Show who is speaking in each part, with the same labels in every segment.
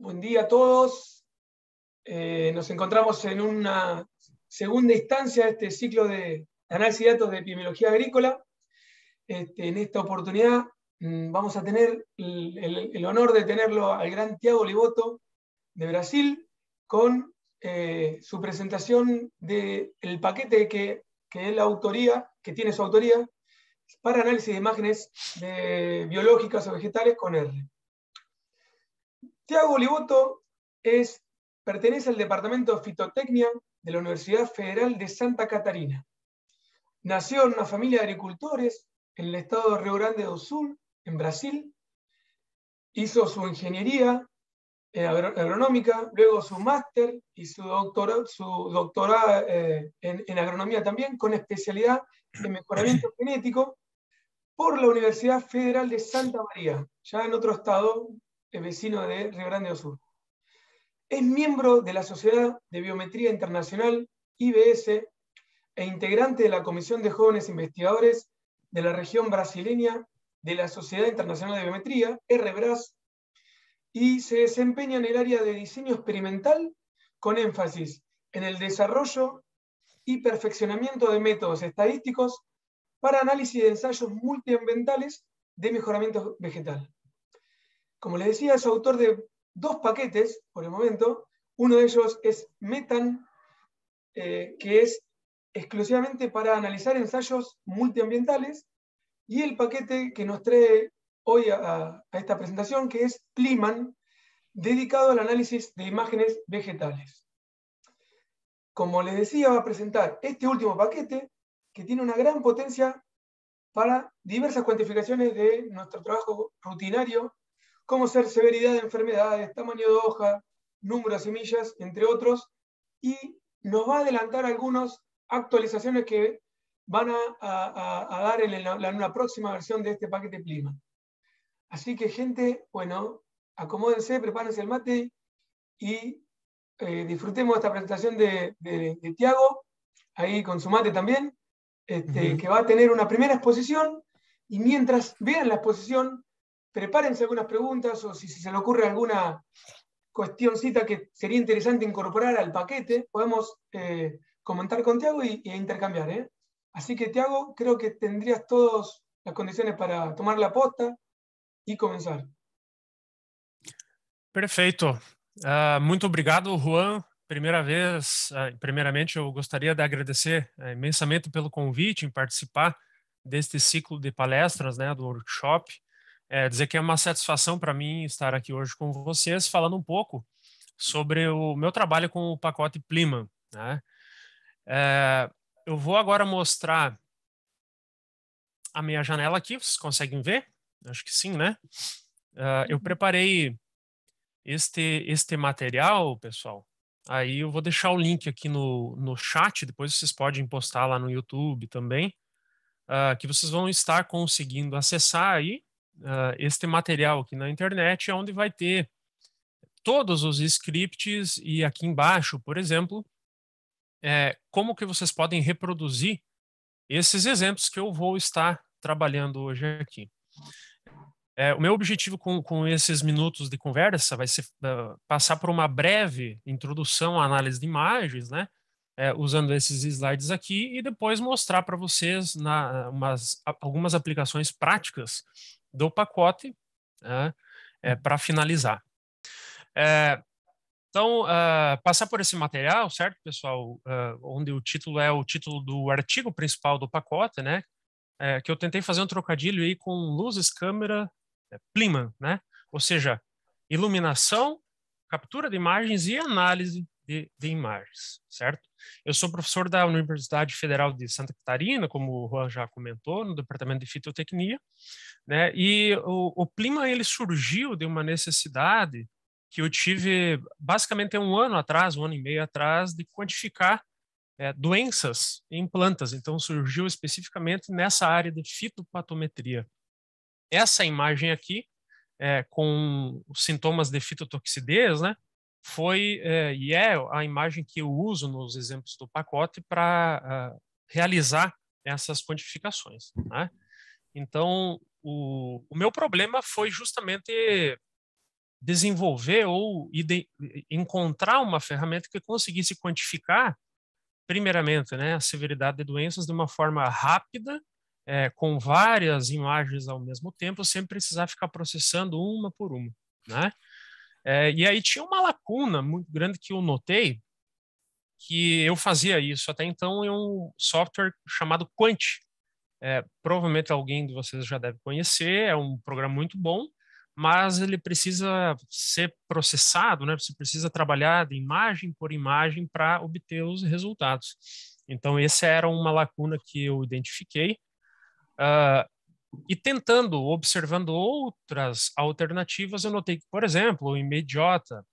Speaker 1: Buen día a
Speaker 2: todos. Eh, nos encontramos en una segunda instancia de este ciclo de análisis de datos de epidemiología agrícola. Este, en esta oportunidad mm, vamos a tener el, honor de tenerlo al gran Tiago Liboto de Brasil con eh, su presentación del paquete que, es la autoría, que tiene su autoría, para análisis de imágenes biológicas o vegetales con R. Tiago Olivoto pertenece al Departamento de Fitotecnia de la Universidad Federal de Santa Catarina. Nació en una familia de agricultores en el estado de Rio Grande do Sul, en Brasil. Hizo su ingeniería agronómica, luego su máster y su, doctora, su doctorado eh, en agronomía también, con especialidad en mejoramiento genético por la Universidad Federal de Santa María, ya en otro estado vecino de Río Grande do Sur. Es miembro de la Sociedad de Biometría Internacional, IBS, e integrante de la Comisión de Jóvenes Investigadores de la región brasileña de la Sociedad Internacional de Biometría, RBRAS, y se desempeña en el área de diseño experimental con énfasis en el desarrollo y perfeccionamiento de métodos estadísticos para análisis de ensayos multiambientales de mejoramiento vegetal. Como les decía, es autor de dos paquetes por el momento. Uno de ellos es Metan, eh, que es exclusivamente para analizar ensayos multiambientales, y el paquete que nos trae hoy a, a esta presentación, que es Pliman, dedicado al análisis de imágenes vegetales. Como les decía, va a presentar este último paquete, que tiene una gran potencia para diversas cuantificaciones de nuestro trabajo rutinario cómo ser severidad de enfermedades, tamaño de hoja, número de semillas, entre otros, y nos va a adelantar algunas actualizaciones que van a, dar en, la, una próxima versión de este paquete Plima. Así que gente, bueno, acomódense, prepárense el mate y eh, disfrutemos esta presentación de, Tiago, ahí con su mate también, este, que va a tener una primera exposición y mientras vean la exposición prepárense algunas preguntas o si, se le ocurre alguna cuestioncita que sería interesante incorporar al paquete, podemos eh, comentar con Tiago y, intercambiar. ¿eh? Así que Tiago, creo que tendrías todas las condiciones para tomar la posta y comenzar.
Speaker 3: Perfecto. Muchas ah, muito obrigado, Juan. primera vez, primeramente ah, primeiramente, eu gostaria de agradecer ah, imensamente pelo convite em participar de este ciclo de palestras, né, do workshop. é, dizer que é uma satisfação para mim estar aqui hoje com vocês, falando um pouco sobre o meu trabalho com o pacote Plima. Né? É, eu vou agora mostrar a minha janela aqui, vocês conseguem ver? Acho que sim, né? É, eu uhum. preparei este, este material, pessoal. Aí eu vou deixar o link aqui no, no chat, depois vocês podem postar lá no YouTube também, uh, que vocês vão estar conseguindo acessar aí uh, este material aqui na internet, é onde vai ter todos os scripts e aqui embaixo, por exemplo, é, como que vocês podem reproduzir esses exemplos que eu vou estar trabalhando hoje aqui. É, o meu objetivo com, com esses minutos de conversa vai ser uh, passar por uma breve introdução à análise de imagens, né? É, usando esses slides aqui e depois mostrar para vocês na, umas, algumas aplicações práticas do pacote né, é, para finalizar. É, então, uh, passar por esse material, certo, pessoal? Uh, onde o título é o título do artigo principal do pacote, né? É, que eu tentei fazer um trocadilho aí com luzes, câmera, é, Pliman, né? Ou seja, iluminação, captura de imagens e análise de, de imagens, certo? Eu sou professor da Universidade Federal de Santa Catarina, como o Juan já comentou, no departamento de fitotecnia, né? E o, o Plima ele surgiu de uma necessidade que eu tive basicamente um ano atrás, um ano e meio atrás, de quantificar é, doenças em plantas. Então surgiu especificamente nessa área de fitopatometria. Essa imagem aqui, é, com sintomas de fitotoxidez, né? foi é, e é a imagem que eu uso nos exemplos do pacote para ah, realizar essas quantificações. Né? Então, o, o, meu problema foi justamente desenvolver ou ide, encontrar uma ferramenta que conseguisse quantificar, primeiramente, né, a severidade de doenças de uma forma rápida, é, com várias imagens ao mesmo tempo, sem precisar ficar processando uma por uma. Né? É, e aí tinha uma lacuna muito grande que eu notei, que eu fazia isso até então em é um software chamado Quant. É, provavelmente alguém de vocês já deve conhecer, é um programa muito bom, mas ele precisa ser processado, né? Você precisa trabalhar de imagem por imagem para obter os resultados. Então, essa era uma lacuna que eu identifiquei. Uh, e tentando, observando outras alternativas, eu notei que, por exemplo, o Imediota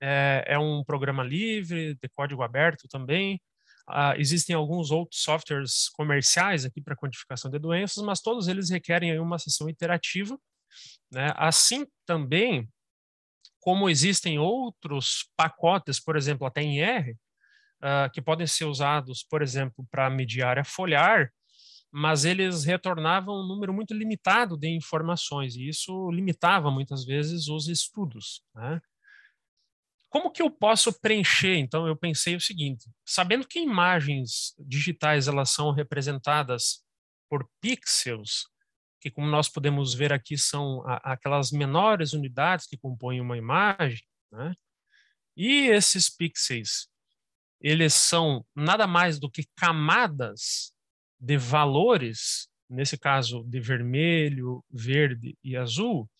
Speaker 3: é, é um programa livre, de código aberto também. Uh, existem alguns outros softwares comerciais aqui para quantificação de doenças, mas todos eles requerem uma sessão interativa. Né? Assim também, como existem outros pacotes, por exemplo, até em R, uh, que podem ser usados, por exemplo, para mediar a foliar, mas eles retornavam um número muito limitado de informações, e isso limitava muitas vezes os estudos. Né? Como que eu posso preencher? Então, eu pensei o seguinte, sabendo que imagens digitais elas são representadas por pixels, que como nós podemos ver aqui são a, aquelas menores unidades que compõem uma imagem, né? e esses pixels, eles são nada mais do que camadas de valores, nesse caso de vermelho, verde e azul,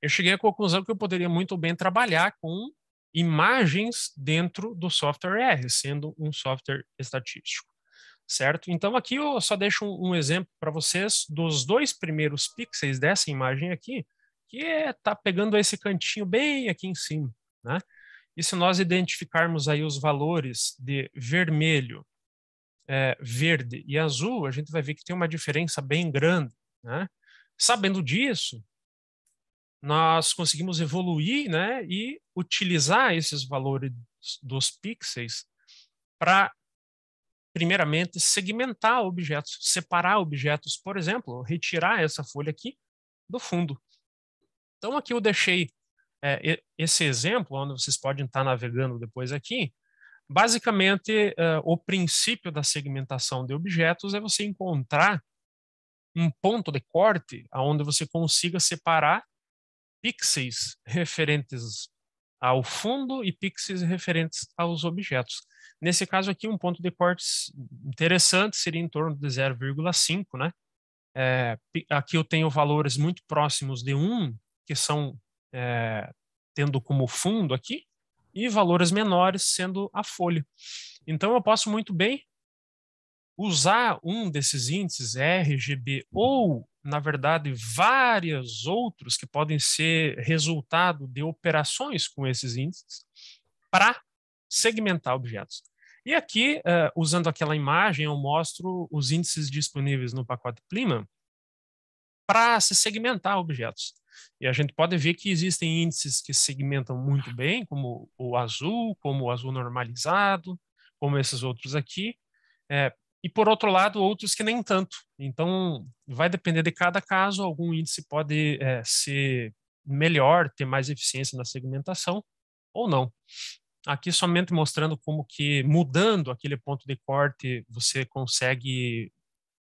Speaker 3: eu cheguei à conclusão que eu poderia muito bem trabalhar com imagens dentro do software R, sendo um software estatístico, certo? Então aqui eu só deixo um, exemplo para vocês dos dois primeiros pixels dessa imagem aqui, que está é, tá pegando esse cantinho bem aqui em cima, né? E se nós identificarmos aí os valores de vermelho, é, verde e azul, a gente vai ver que tem uma diferença bem grande. Né? Sabendo disso, nós conseguimos evoluir né, e utilizar esses valores dos pixels para, primeiramente, segmentar objetos, separar objetos, por exemplo, retirar essa folha aqui do fundo. Então, aqui eu deixei é, esse exemplo, onde vocês podem estar navegando depois aqui, Basicamente, uh, o princípio da segmentação de objetos é você encontrar um ponto de corte aonde você consiga separar pixels referentes ao fundo e pixels referentes aos objetos. Nesse caso aqui, um ponto de corte interessante seria em torno de 0,5, né? É, aqui eu tenho valores muito próximos de 1, que são é, tendo como fundo aqui, e valores menores sendo a folha. Então eu posso muito bem usar um desses índices RGB ou, na verdade, vários outros que podem ser resultado de operações com esses índices para segmentar objetos. E aqui, uh, usando aquela imagem, eu mostro os índices disponíveis no pacote Plima para se segmentar objetos. E a gente pode ver que existem índices que segmentam muito bem, como o azul, como o azul normalizado, como esses outros aqui. É, e por outro lado, outros que nem tanto. Então, vai depender de cada caso, algum índice pode é, ser melhor, ter mais eficiência na segmentação ou não. Aqui somente mostrando como que mudando aquele ponto de corte, você consegue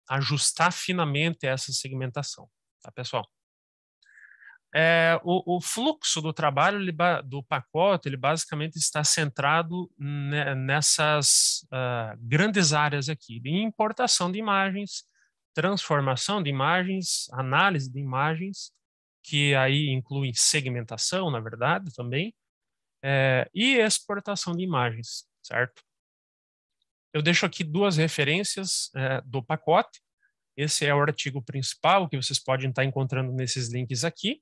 Speaker 3: ajustar finamente essa segmentação, tá pessoal? é, o, o, fluxo do trabalho ele, do pacote ele basicamente está centrado nessas uh, grandes áreas aqui de importação de imagens, transformação de imagens, análise de imagens, que aí inclui segmentação, na verdade, também, é, e exportação de imagens, certo? Eu deixo aqui duas referências é, do pacote. Esse é o artigo principal que vocês podem estar encontrando nesses links aqui.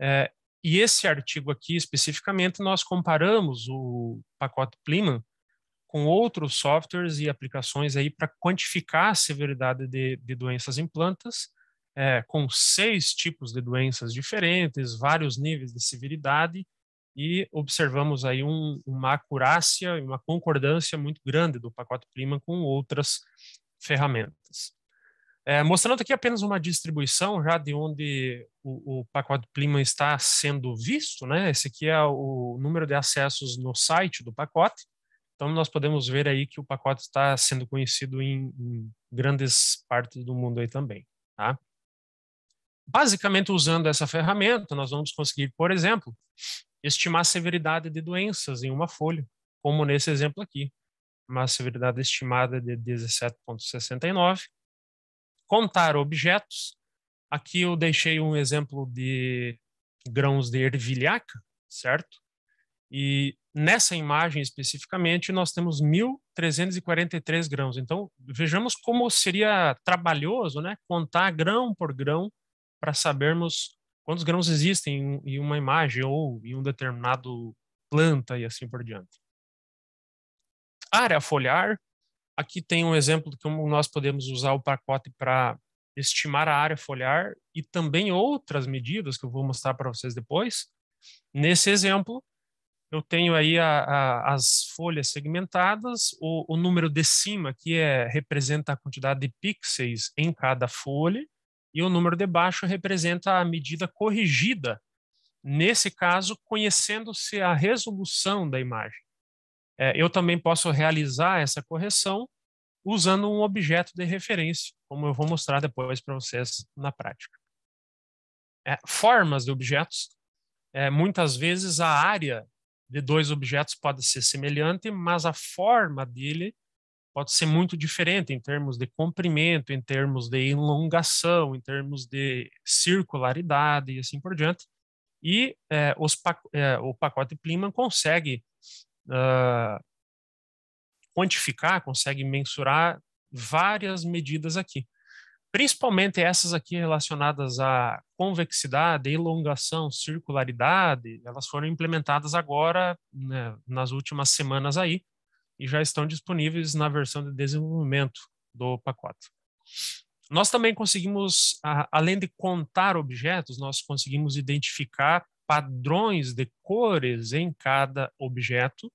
Speaker 3: É, e esse artigo aqui, especificamente, nós comparamos o pacote Plima com outros softwares e aplicações aí para quantificar a severidade de, de doenças em plantas, é, com seis tipos de doenças diferentes, vários níveis de severidade, e observamos aí um, uma acurácia e uma concordância muito grande do pacote Plima com outras ferramentas. É, mostrando aqui apenas uma distribuição já de onde o, o pacote Plima está sendo visto, né? Esse aqui é o número de acessos no site do pacote. Então nós podemos ver aí que o pacote está sendo conhecido em, em grandes partes do mundo aí também, tá? Basicamente usando essa ferramenta, nós vamos conseguir, por exemplo, estimar a severidade de doenças em uma folha, como nesse exemplo aqui, uma severidade estimada de 17.69 contar objetos. Aqui eu deixei um exemplo de grãos de ervilhaca, certo? E nessa imagem especificamente nós temos 1.343 grãos. Então vejamos como seria trabalhoso, né, contar grão por grão para sabermos quantos grãos existem em uma imagem ou em um determinado planta e assim por diante. Área foliar, Aqui tem um exemplo de como nós podemos usar o pacote para estimar a área foliar e também outras medidas que eu vou mostrar para vocês depois. Nesse exemplo, eu tenho aí a, a, as folhas segmentadas, o, o, número de cima que é, representa a quantidade de pixels em cada folha, e o número de baixo representa a medida corrigida, nesse caso, conhecendo-se a resolução da imagem. É, eu também posso realizar essa correção usando um objeto de referência, como eu vou mostrar depois para vocês na prática. É, formas de objetos. É, muitas vezes a área de dois objetos pode ser semelhante, mas a forma dele pode ser muito diferente em termos de comprimento, em termos de elongação, em termos de circularidade e assim por diante. E os, o pacote Plima consegue ah, quantificar, consegue mensurar várias medidas aqui. Principalmente essas aqui relacionadas à convexidade, elongação, circularidade, elas foram implementadas agora, né, nas últimas semanas aí, e já estão disponíveis na versão de desenvolvimento do pacote. Nós também conseguimos, além de contar objetos, nós conseguimos identificar padrões de cores em cada objeto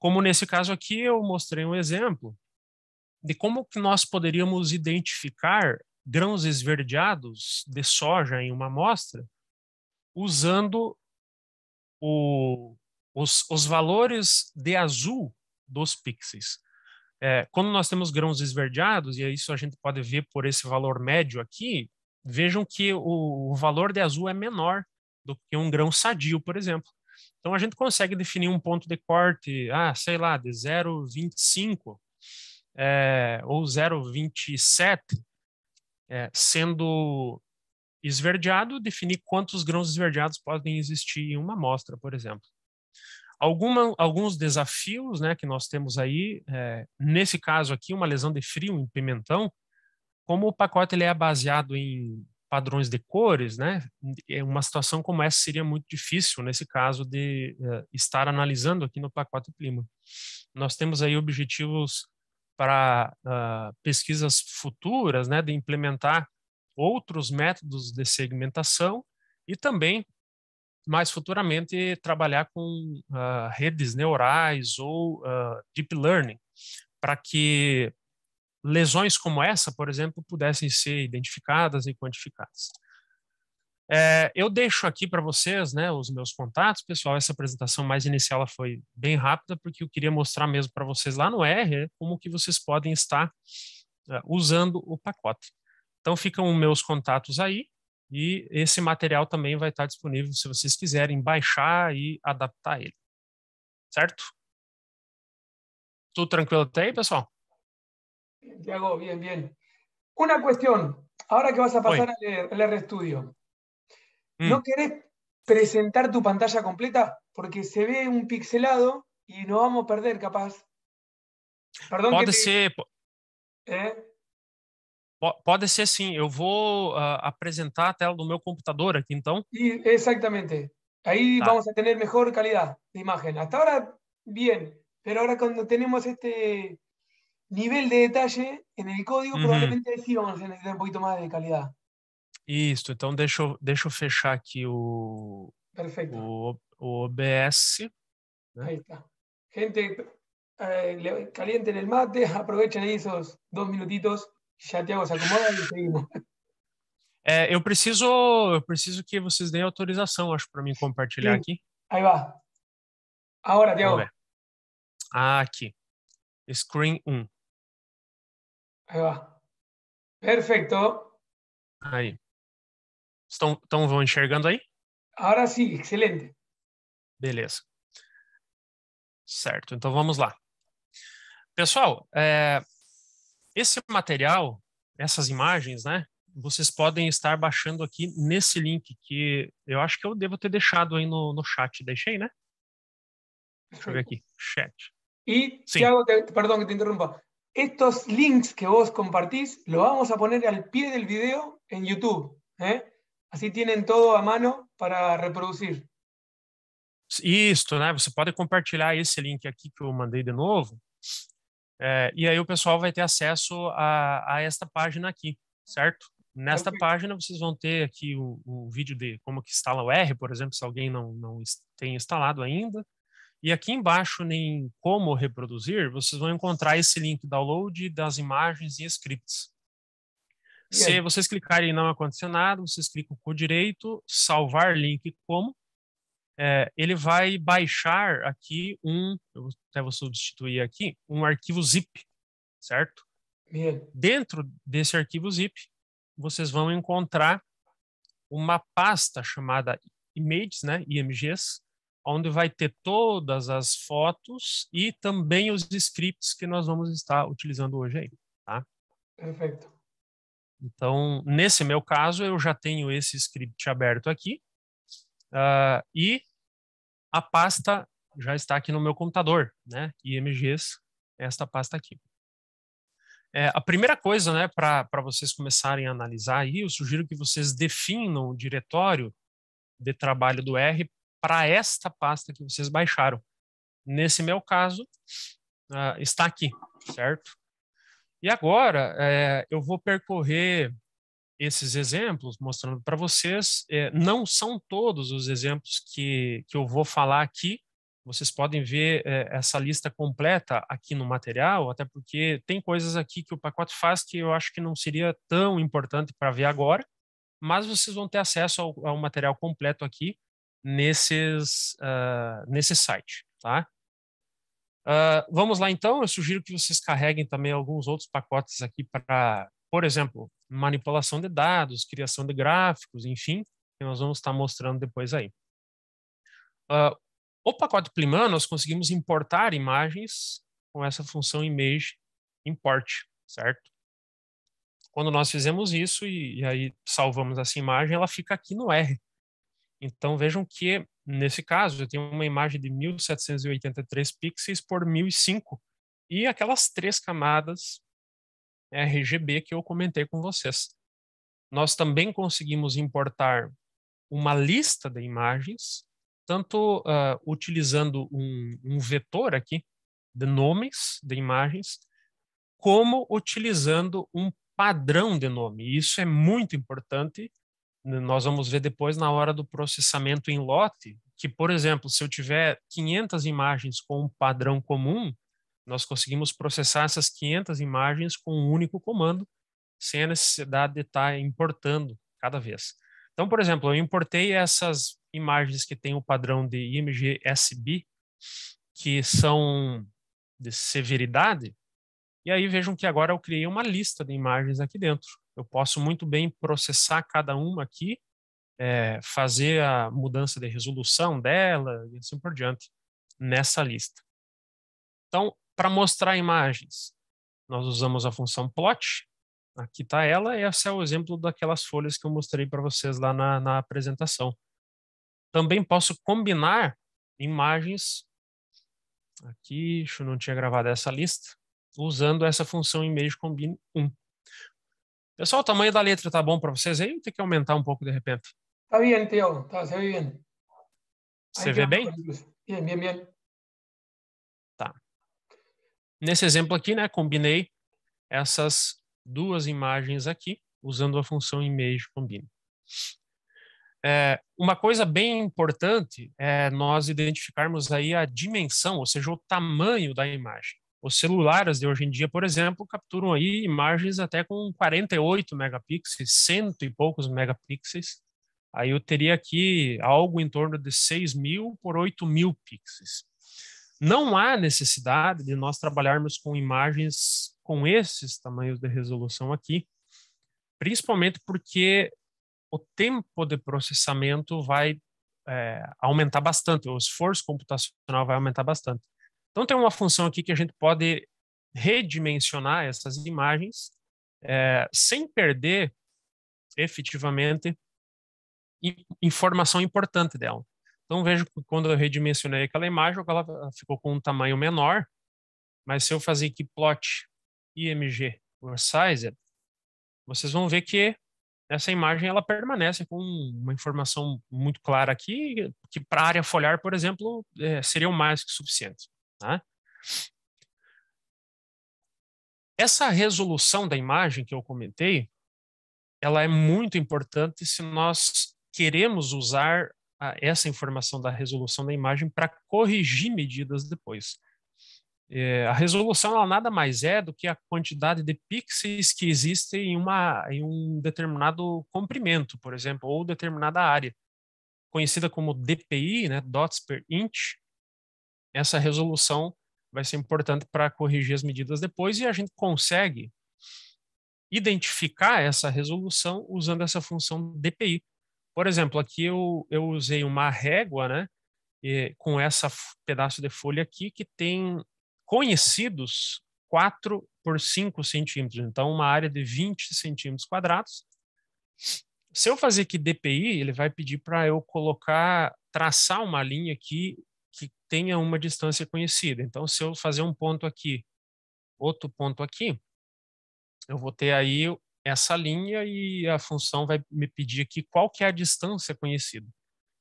Speaker 3: como nesse caso aqui, eu mostrei um exemplo de como que nós poderíamos identificar grãos esverdeados de soja em uma amostra usando o, os, os valores de azul dos pixels. É, quando nós temos grãos esverdeados, e é isso a gente pode ver por esse valor médio aqui, vejam que o, o valor de azul é menor do que um grão sadio, por exemplo. Então a gente consegue definir um ponto de corte, ah, sei lá, de 0,25 é, ou 0,27, é, sendo esverdeado, definir quantos grãos esverdeados podem existir em uma amostra, por exemplo. Alguma, alguns desafios né, que nós temos aí, é, nesse caso aqui, uma lesão de frio em pimentão, como o pacote ele é baseado em padrões de cores, né? É uma situação como essa seria muito difícil nesse caso de uh, estar analisando aqui no pacote clima. Nós temos aí objetivos para uh, pesquisas futuras, né, de implementar outros métodos de segmentação e também mais futuramente trabalhar com uh, redes neurais ou ah, deep learning para que lesões como essa, por exemplo, pudessem ser identificadas e quantificadas. É, eu deixo aqui para vocês né, os meus contatos, pessoal. Essa apresentação mais inicial foi bem rápida, porque eu queria mostrar mesmo para vocês lá no R como que vocês podem estar uh, usando o pacote. Então ficam os meus contatos aí e esse material também vai estar disponível se vocês quiserem baixar e adaptar ele.
Speaker 1: Certo? Tudo tranquilo até aí, pessoal?
Speaker 2: Tiago, bien, bien. Una cuestión, ahora que vas a pasar al RStudio. Mm. ¿No querés presentar tu pantalla completa? Porque se ve un pixelado y nos vamos a perder, capaz. Perdón
Speaker 1: ser.
Speaker 3: Puede ¿Eh? ser sim, Yo voy ah, a tela do meu computador aqui, então.
Speaker 2: Exactamente, exactamente. vamos a tener mejor calidad de imagen. Hasta ahora, bien, pero ahora cuando tenemos este, nivel de detalle, en el código uhum. probablemente sí vamos a necesitar un poquito más de calidad.
Speaker 3: Isso, então deixa eu, deixa eu fechar aqui o, o, o OBS.
Speaker 2: Né? Aí está. Gente, eh, calienten el mate, aprovechen aí esses dois minutitos, já Tiago se acomoda e seguimos.
Speaker 3: É, eu preciso, eu preciso que vocês deem autorização, acho, para mim compartilhar Sim.
Speaker 2: aqui. Aí vai. Agora, Tiago.
Speaker 4: Ah, aqui.
Speaker 1: Screen 1. Perfeito. va. Perfecto. Ahí. Estão, estão vão enxergando aí? Agora sim, excelente. Beleza.
Speaker 3: Certo, então vamos lá. Pessoal, é, esse material, essas imagens, né? Vocês podem estar baixando aqui nesse link que eu acho que eu devo ter deixado aí no, no chat. Deixei, né? Deixa eu ver aqui. Chat.
Speaker 2: E, Tiago, Thiago, perdão que te interrompa. Estos links que vos compartís, lo vamos a poner al pie del video en YouTube. ¿eh? Assim tienen todo a mano para reproduzir.
Speaker 3: Isso, né? Você pode compartilhar esse link aqui que eu mandei de novo. É, e aí o pessoal vai ter acesso a, a esta página aqui, certo? Nesta Perfeito. página vocês vão ter aqui o, o vídeo de como que instala o R, por exemplo, se alguém não, não tem instalado ainda. E aqui embaixo em como reproduzir, vocês vão encontrar esse link download das imagens e scripts. E Se vocês clicarem em não acontecer nada, vocês clicam com o direito, salvar link como, é, ele vai baixar aqui um, eu até vou substituir aqui, um arquivo zip, certo? E Dentro desse arquivo zip, vocês vão encontrar uma pasta chamada images, né, IMGs, onde vai ter todas as fotos e também os scripts que nós vamos estar utilizando hoje aí, tá? Perfeito. Então, nesse meu caso, eu já tenho esse script aberto aqui uh, e a pasta já está aqui no meu computador, né? IMGs, esta pasta aqui. É, a primeira coisa, né, para vocês começarem a analisar aí, eu sugiro que vocês definam o diretório de trabalho do R para esta pasta que vocês baixaram. Nesse meu caso, uh, está aqui, certo? E agora é, eu vou percorrer esses exemplos, mostrando para vocês. É, não são todos os exemplos que, que eu vou falar aqui. Vocês podem ver é, essa lista completa aqui no material, até porque tem coisas aqui que o pacote faz que eu acho que não seria tão importante para ver agora, mas vocês vão ter acesso ao, ao material completo aqui nesses, uh, nesse site, tá? Uh, vamos lá então, eu sugiro que vocês carreguem também alguns outros pacotes aqui para, por exemplo, manipulação de dados, criação de gráficos, enfim, que nós vamos estar mostrando depois aí. Uh, o pacote Plima, nós conseguimos importar imagens com essa função image import, certo? Quando nós fizemos isso e, e aí salvamos essa imagem, ela fica aqui no R, então vejam que, nesse caso, eu tenho uma imagem de 1783 pixels por 1005 e aquelas três camadas RGB que eu comentei com vocês. Nós também conseguimos importar uma lista de imagens, tanto uh, utilizando um, um vetor aqui de nomes de imagens, como utilizando um padrão de nome. Isso é muito importante nós vamos ver depois na hora do processamento em lote, que, por exemplo, se eu tiver 500 imagens com um padrão comum, nós conseguimos processar essas 500 imagens com um único comando, sem a necessidade de estar tá importando cada vez. Então, por exemplo, eu importei essas imagens que têm o padrão de IMG SB, que são de severidade, e aí vejam que agora eu criei uma lista de imagens aqui dentro. Eu posso muito bem processar cada uma aqui, é, fazer a mudança de resolução dela e assim por diante nessa lista. Então, para mostrar imagens, nós usamos a função plot. Aqui está ela, e esse é o exemplo daquelas folhas que eu mostrei para vocês lá na, na apresentação. Também posso combinar imagens. Aqui, deixa eu não tinha gravado essa lista usando essa função image combine 1. Pessoal, o tamanho da letra tá bom para vocês aí? Ou tem que aumentar um pouco de repente?
Speaker 2: Está bem, Teo. Tá, se vê bem. Você vê bem? Bem, bem, bem.
Speaker 3: Tá. Nesse exemplo aqui, né, combinei essas duas imagens aqui, usando a função image combine. É, uma coisa bem importante é nós identificarmos aí a dimensão, ou seja, o tamanho da imagem. Os celulares de hoje em dia, por exemplo, capturam aí imagens até com 48 megapixels, cento e poucos megapixels. Aí eu teria aqui algo em torno de 6 mil por 8 mil pixels. Não há necessidade de nós trabalharmos com imagens com esses tamanhos de resolução aqui, principalmente porque o tempo de processamento vai é, aumentar bastante, o esforço computacional vai aumentar bastante. Então tem uma função aqui que a gente pode redimensionar essas imagens é, sem perder efetivamente informação importante dela. Então vejo que quando eu redimensionei aquela imagem, ela ficou com um tamanho menor, mas se eu fazer aqui plot img or size, vocês vão ver que essa imagem ela permanece com uma informação muito clara aqui, que para a área foliar, por exemplo, é, seria o mais que suficiente. Né? Essa resolução da imagem que eu comentei, ela é muito importante se nós queremos usar a, ah, essa informação da resolução da imagem para corrigir medidas depois. É, a resolução ela nada mais é do que a quantidade de pixels que existem em, uma, em um determinado comprimento, por exemplo, ou determinada área, conhecida como DPI, né, dots per inch, essa resolução vai ser importante para corrigir as medidas depois e a gente consegue identificar essa resolução usando essa função DPI. Por exemplo, aqui eu, eu usei uma régua, né, e, com essa pedaço de folha aqui que tem conhecidos 4 por 5 centímetros, então uma área de 20 centímetros quadrados. Se eu fazer aqui DPI, ele vai pedir para eu colocar, traçar uma linha aqui que tenha uma distância conhecida. Então, se eu fazer um ponto aqui, outro ponto aqui, eu vou ter aí essa linha e a função vai me pedir aqui qual que é a distância conhecida.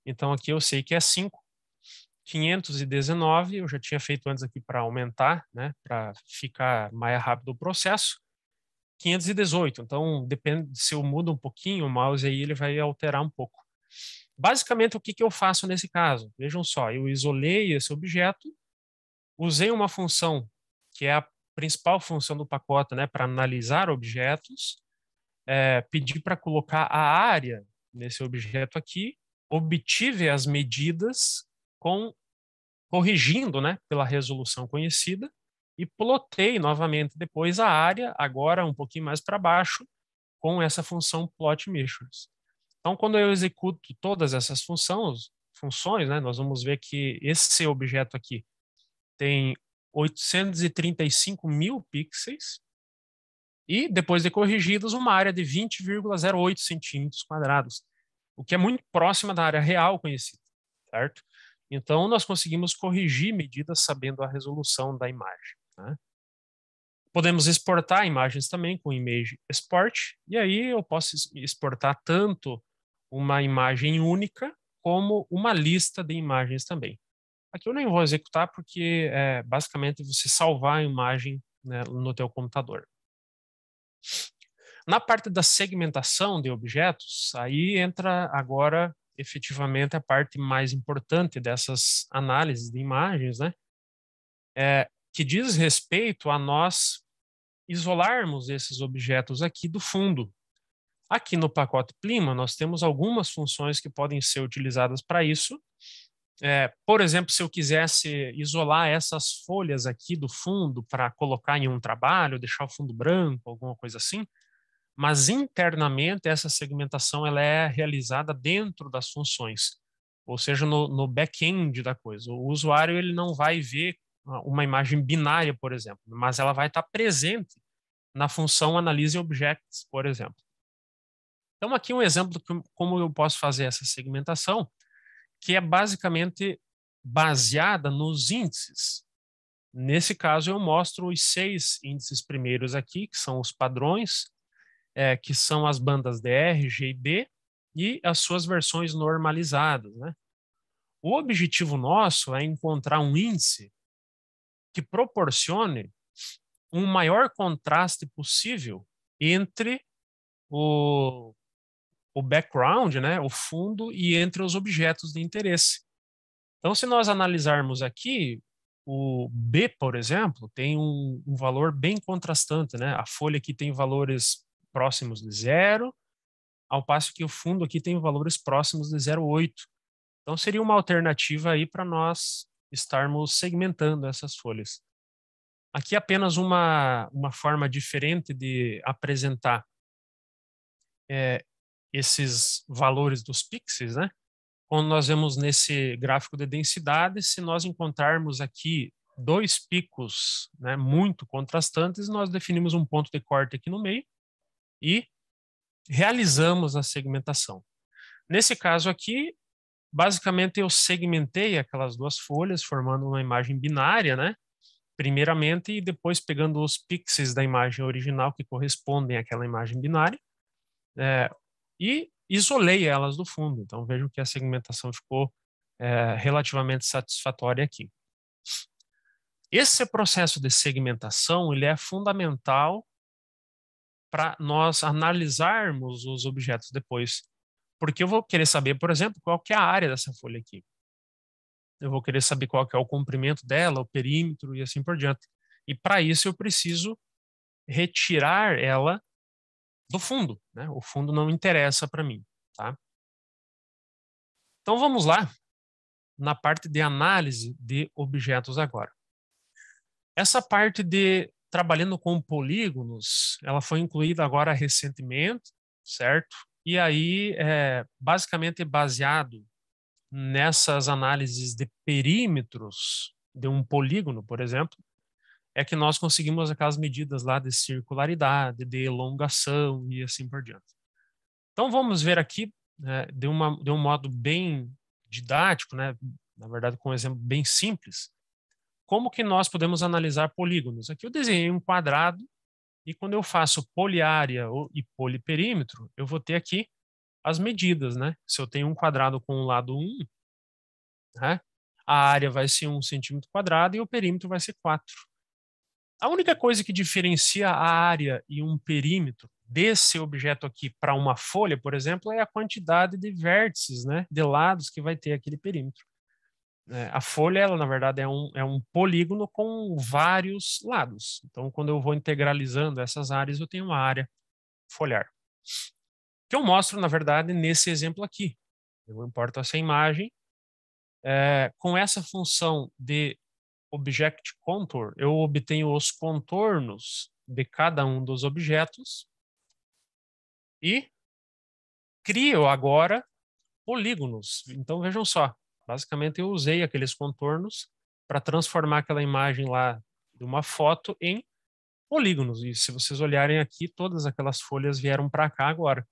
Speaker 3: Então, aqui eu sei que é 5. 519, eu já tinha feito antes aqui para aumentar, né, para ficar mais rápido o processo. 518, então depende se eu mudo um pouquinho o mouse aí ele vai alterar um pouco. Basicamente, o que, que eu faço nesse caso? Vejam só, eu isolei esse objeto, usei uma função que é a principal função do pacote, né, para analisar objetos, é, pedi para colocar a área nesse objeto aqui, obtive as medidas com corrigindo, né, pela resolução conhecida e plotei novamente depois a área, agora um pouquinho mais para baixo, com essa função plot measures. Então, quando eu executo todas essas funções, funções né, nós vamos ver que esse objeto aqui tem 835 mil pixels e, depois de corrigidos, uma área de 20,08 centímetros quadrados, o que é muito próxima da área real conhecida, certo? Então, nós conseguimos corrigir medidas sabendo a resolução da imagem. Né? Podemos exportar imagens também com Image Export, e aí eu posso exportar tanto uma imagem única como uma lista de imagens também. Aqui eu nem vou executar porque é basicamente você salvar a imagem né, no teu computador. Na parte da segmentação de objetos, aí entra agora efetivamente a parte mais importante dessas análises de imagens, né? É, que diz respeito a nós isolarmos esses objetos aqui do fundo, Aqui no pacote Plima, nós temos algumas funções que podem ser utilizadas para isso. É, por exemplo, se eu quisesse isolar essas folhas aqui do fundo para colocar em um trabalho, deixar o fundo branco, alguma coisa assim, mas internamente essa segmentação ela é realizada dentro das funções, ou seja, no, no back-end da coisa. O usuário ele não vai ver uma imagem binária, por exemplo, mas ela vai estar presente na função Analyze Objects, por exemplo. Então, aqui um exemplo de como eu posso fazer essa segmentação, que é basicamente baseada nos índices. Nesse caso, eu mostro os seis índices primeiros aqui, que são os padrões, é, que são as bandas DR, G e B, e as suas versões normalizadas. Né? O objetivo nosso é encontrar um índice que proporcione um maior contraste possível entre o o background, né, o fundo, e entre os objetos de interesse. Então, se nós analisarmos aqui, o B, por exemplo, tem um, um valor bem contrastante, né? A folha aqui tem valores próximos de zero, ao passo que o fundo aqui tem valores próximos de 0,8. Então, seria uma alternativa aí para nós estarmos segmentando essas folhas. Aqui apenas uma, uma forma diferente de apresentar. É, esses valores dos pixels, né? Quando nós vemos nesse gráfico de densidade, se nós encontrarmos aqui dois picos né, muito contrastantes, nós definimos um ponto de corte aqui no meio e realizamos a segmentação. Nesse caso aqui, basicamente eu segmentei aquelas duas folhas formando uma imagem binária, né? Primeiramente e depois pegando os pixels da imagem original que correspondem àquela imagem binária, é, e isolei elas do fundo. Então vejam que a segmentação ficou é, relativamente satisfatória aqui. Esse processo de segmentação ele é fundamental para nós analisarmos os objetos depois, porque eu vou querer saber, por exemplo, qual que é a área dessa folha aqui. Eu vou querer saber qual que é o comprimento dela, o perímetro e assim por diante. E para isso eu preciso retirar ela do fundo. Né? O fundo não interessa para mim. Tá? Então vamos lá na parte de análise de objetos agora. Essa parte de trabalhando com polígonos, ela foi incluída agora recentemente, certo? E aí, é, basicamente baseado nessas análises de perímetros de um polígono, por exemplo, é que nós conseguimos aquelas medidas lá de circularidade, de elongação e assim por diante. Então vamos ver aqui né, de, uma, de um modo bem didático, né, na verdade com um exemplo bem simples, como que nós podemos analisar polígonos. Aqui eu desenhei um quadrado e quando eu faço poliária e poliperímetro, eu vou ter aqui as medidas, né? Se eu tenho um quadrado com um lado 1, né? a área vai ser 1 um centímetro quadrado e o perímetro vai ser 4. A única coisa que diferencia a área e um perímetro desse objeto aqui para uma folha, por exemplo, é a quantidade de vértices, né, de lados que vai ter aquele perímetro. É, a folha, ela, na verdade, é um, é um polígono com vários lados. Então, quando eu vou integralizando essas áreas, eu tenho uma área folhar. Que eu mostro, na verdade, nesse exemplo aqui. Eu importo essa imagem é, com essa função de Object Contour, eu obtenho os contornos de cada um dos objetos e crio agora polígonos. Então vejam só, basicamente eu usei aqueles contornos para transformar aquela imagem lá de uma foto em polígonos. E se vocês olharem aqui, todas aquelas folhas vieram para cá agora.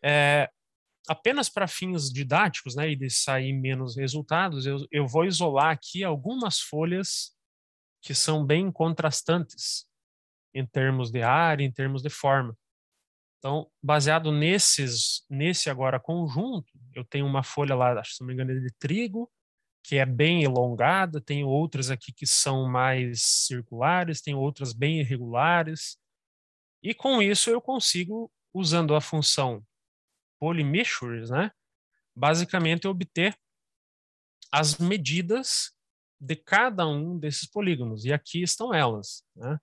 Speaker 3: É, apenas para fins didáticos, né, e de sair menos resultados, eu, eu vou isolar aqui algumas folhas que são bem contrastantes em termos de área, em termos de forma. Então, baseado nesses, nesse agora conjunto, eu tenho uma folha lá, se não me engano, é de trigo, que é bem elongada, tem outras aqui que são mais circulares, tem outras bem irregulares. E com isso eu consigo, usando a função polymeasures, né? Basicamente é obter as medidas de cada um desses polígonos, e aqui estão elas, né?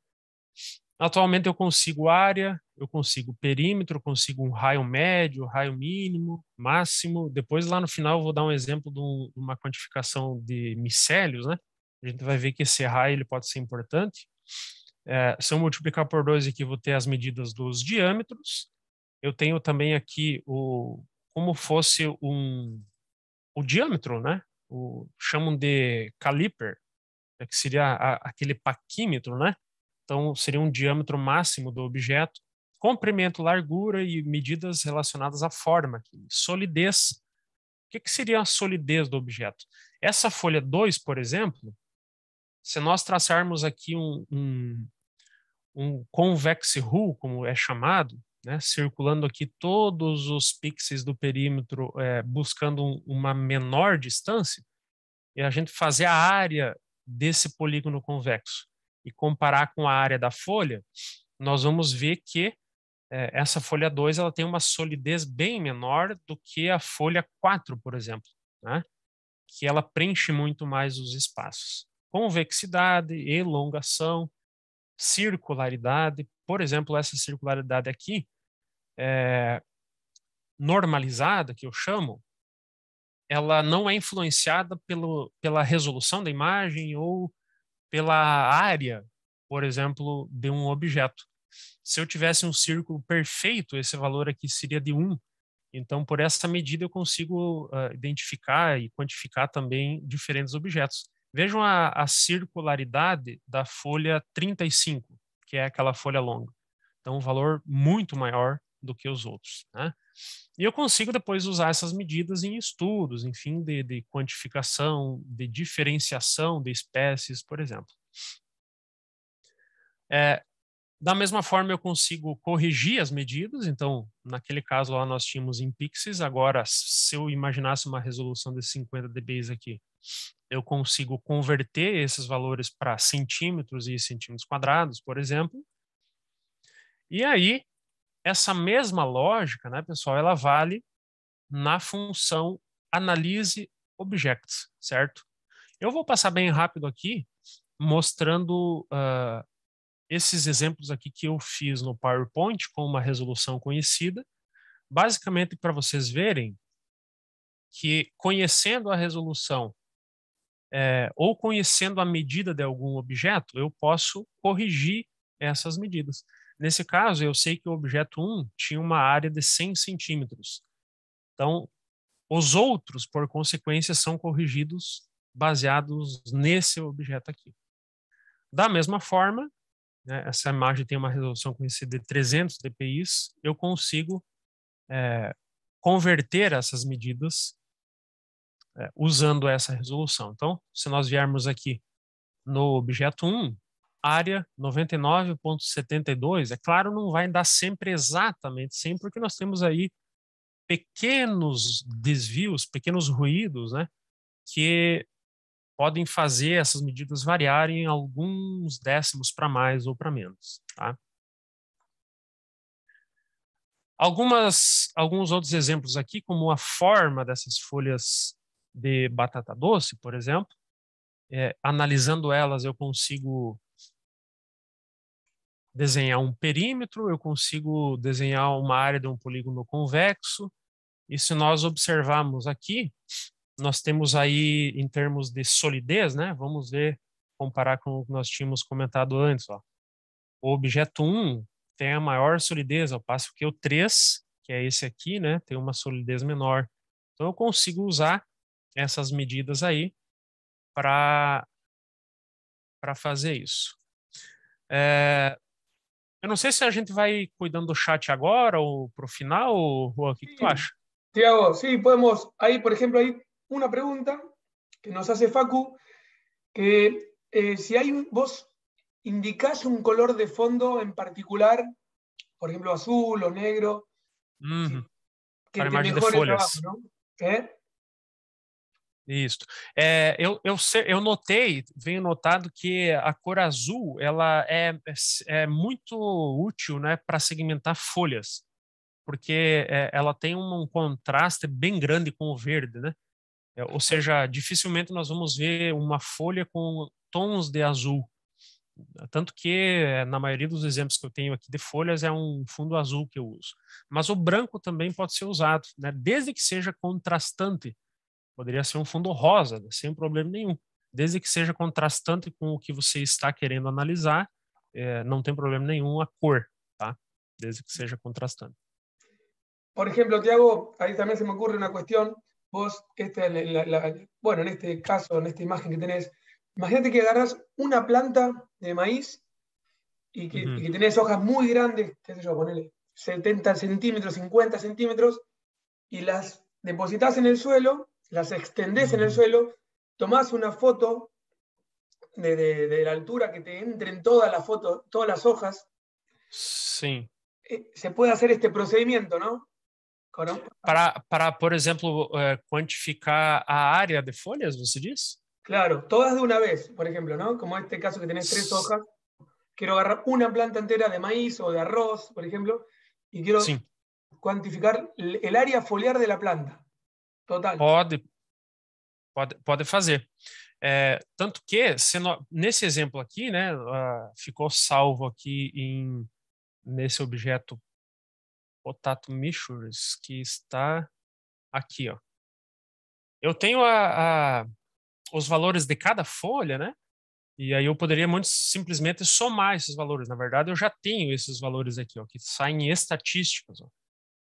Speaker 3: Atualmente eu consigo área, eu consigo perímetro, eu consigo um raio médio, raio mínimo, máximo. Depois, lá no final, eu vou dar um exemplo de uma quantificação de micélios, né? A gente vai ver que esse raio ele pode ser importante. É, se eu multiplicar por 2 aqui, vou ter as medidas dos diâmetros eu tenho também aqui o como fosse um o diâmetro, né? O, chamam de caliper, né? que seria a, aquele paquímetro, né? Então seria um diâmetro máximo do objeto, comprimento, largura e medidas relacionadas à forma, aqui. solidez. O que, que seria a solidez do objeto? Essa folha 2, por exemplo, se nós traçarmos aqui um, um, um convex hull, como é chamado, né, circulando aqui todos os pixels do perímetro, é, buscando uma menor distância, e a gente fazer a área desse polígono convexo e comparar com a área da folha, nós vamos ver que é, essa folha 2 ela tem uma solidez bem menor do que a folha 4, por exemplo, né? que ela preenche muito mais os espaços. Convexidade, elongação, circularidade, por exemplo, essa circularidade aqui, é, normalizada, que eu chamo, ela não é influenciada pelo, pela resolução da imagem ou pela área, por exemplo, de um objeto. Se eu tivesse um círculo perfeito, esse valor aqui seria de 1. Então, por essa medida, eu consigo uh, identificar e quantificar também diferentes objetos. Vejam a, a, circularidade da folha 35, que é aquela folha longa. Então, um valor muito maior do que os outros. Né? E eu consigo depois usar essas medidas em estudos, enfim, de, de quantificação, de diferenciação de espécies, por exemplo. É, da mesma forma, eu consigo corrigir as medidas. Então, naquele caso lá, nós tínhamos em pixels. Agora, se eu imaginasse uma resolução de 50 dBs aqui, eu consigo converter esses valores para centímetros e centímetros quadrados, por exemplo. E aí, essa mesma lógica, né, pessoal, ela vale na função analise objects, certo? Eu vou passar bem rápido aqui, mostrando uh, esses exemplos aqui que eu fiz no PowerPoint com uma resolução conhecida, basicamente para vocês verem que conhecendo a resolução é, ou conhecendo a medida de algum objeto, eu posso corrigir essas medidas. Nesse caso, eu sei que o objeto 1 tinha uma área de 100 centímetros. Então, os outros, por consequência, são corrigidos baseados nesse objeto aqui. Da mesma forma, né, essa imagem tem uma resolução conhecida de 300 dpi, eu consigo é, converter essas medidas é, usando essa resolução. Então, se nós viermos aqui no objeto 1, área 99,72. É claro, não vai dar sempre exatamente 100, porque nós temos aí pequenos desvios, pequenos ruídos, né, que podem fazer essas medidas variarem alguns décimos para mais ou para menos, tá? Algumas, alguns outros exemplos aqui, como a forma dessas folhas de batata doce, por exemplo, é, analisando elas, eu consigo desenhar um perímetro, eu consigo desenhar uma área de um polígono convexo. E se nós observarmos aqui, nós temos aí em termos de solidez, né? Vamos ver comparar com o que nós tínhamos comentado antes, ó. O objeto 1 tem a maior solidez, ao passo que o 3, que é esse aqui, né, tem uma solidez menor. Então eu consigo usar essas medidas aí para para fazer isso. É, eu não sei se a gente vai cuidando do chat agora ou para o final, ou o que, tu acha?
Speaker 2: Tiago, sim podemos. aí por exemplo aí uma pergunta que nos hace Facu, que eh, si hay vos indicás um color de fondo em particular, por exemplo azul ou negro,
Speaker 1: que para te de folhas.
Speaker 3: Isso. É, eu, eu, eu notei, venho notado que a cor azul ela é, é, é muito útil né, para segmentar folhas, porque é, ela tem um, um, contraste bem grande com o verde. Né? É, ou é. seja, dificilmente nós vamos ver uma folha com tons de azul. Tanto que, é, na maioria dos exemplos que eu tenho aqui de folhas, é um fundo azul que eu uso. Mas o branco também pode ser usado, né? desde que seja contrastante Podría ser un um fondo rosa, sin problema nenhum. Desde que sea contrastante con lo que você está querendo analizar, no eh, não tem problema nenhum a cor, Desde que sea contrastante.
Speaker 2: Por ejemplo, Tiago, ahí también se me ocurre una cuestión. Vos, este, bueno, en este caso, en esta imagen que tenés, imagínate que agarras una planta de maíz y que, tenés hojas muy grandes, qué sé yo, ponele 70 centímetros, 50 centímetros, y las depositas en el suelo las extendés en el mm. suelo, tomás una foto de, la altura que te entren todas las fotos, todas las hojas. sí eh, Se puede hacer este procedimiento, ¿no?
Speaker 3: Para, por ejemplo, eh, cuantificar la área de folias, se dice?
Speaker 2: Claro, todas de una vez, por ejemplo, ¿no? Como este caso que tenés tres hojas, quiero agarrar una planta entera de maíz o de arroz, por ejemplo, y quiero cuantificar el área foliar de la planta. Toda
Speaker 3: pode, pode, pode fazer. É, tanto que, no, nesse exemplo aqui, né, uh, ficou salvo aqui em, nesse objeto Potato Mixtures, que está aqui. Ó. Eu tenho a, a, os valores de cada folha, né? E aí eu poderia muito simplesmente somar esses valores. Na verdade, eu já tenho esses valores aqui, ó, que saem estatísticas. Ó.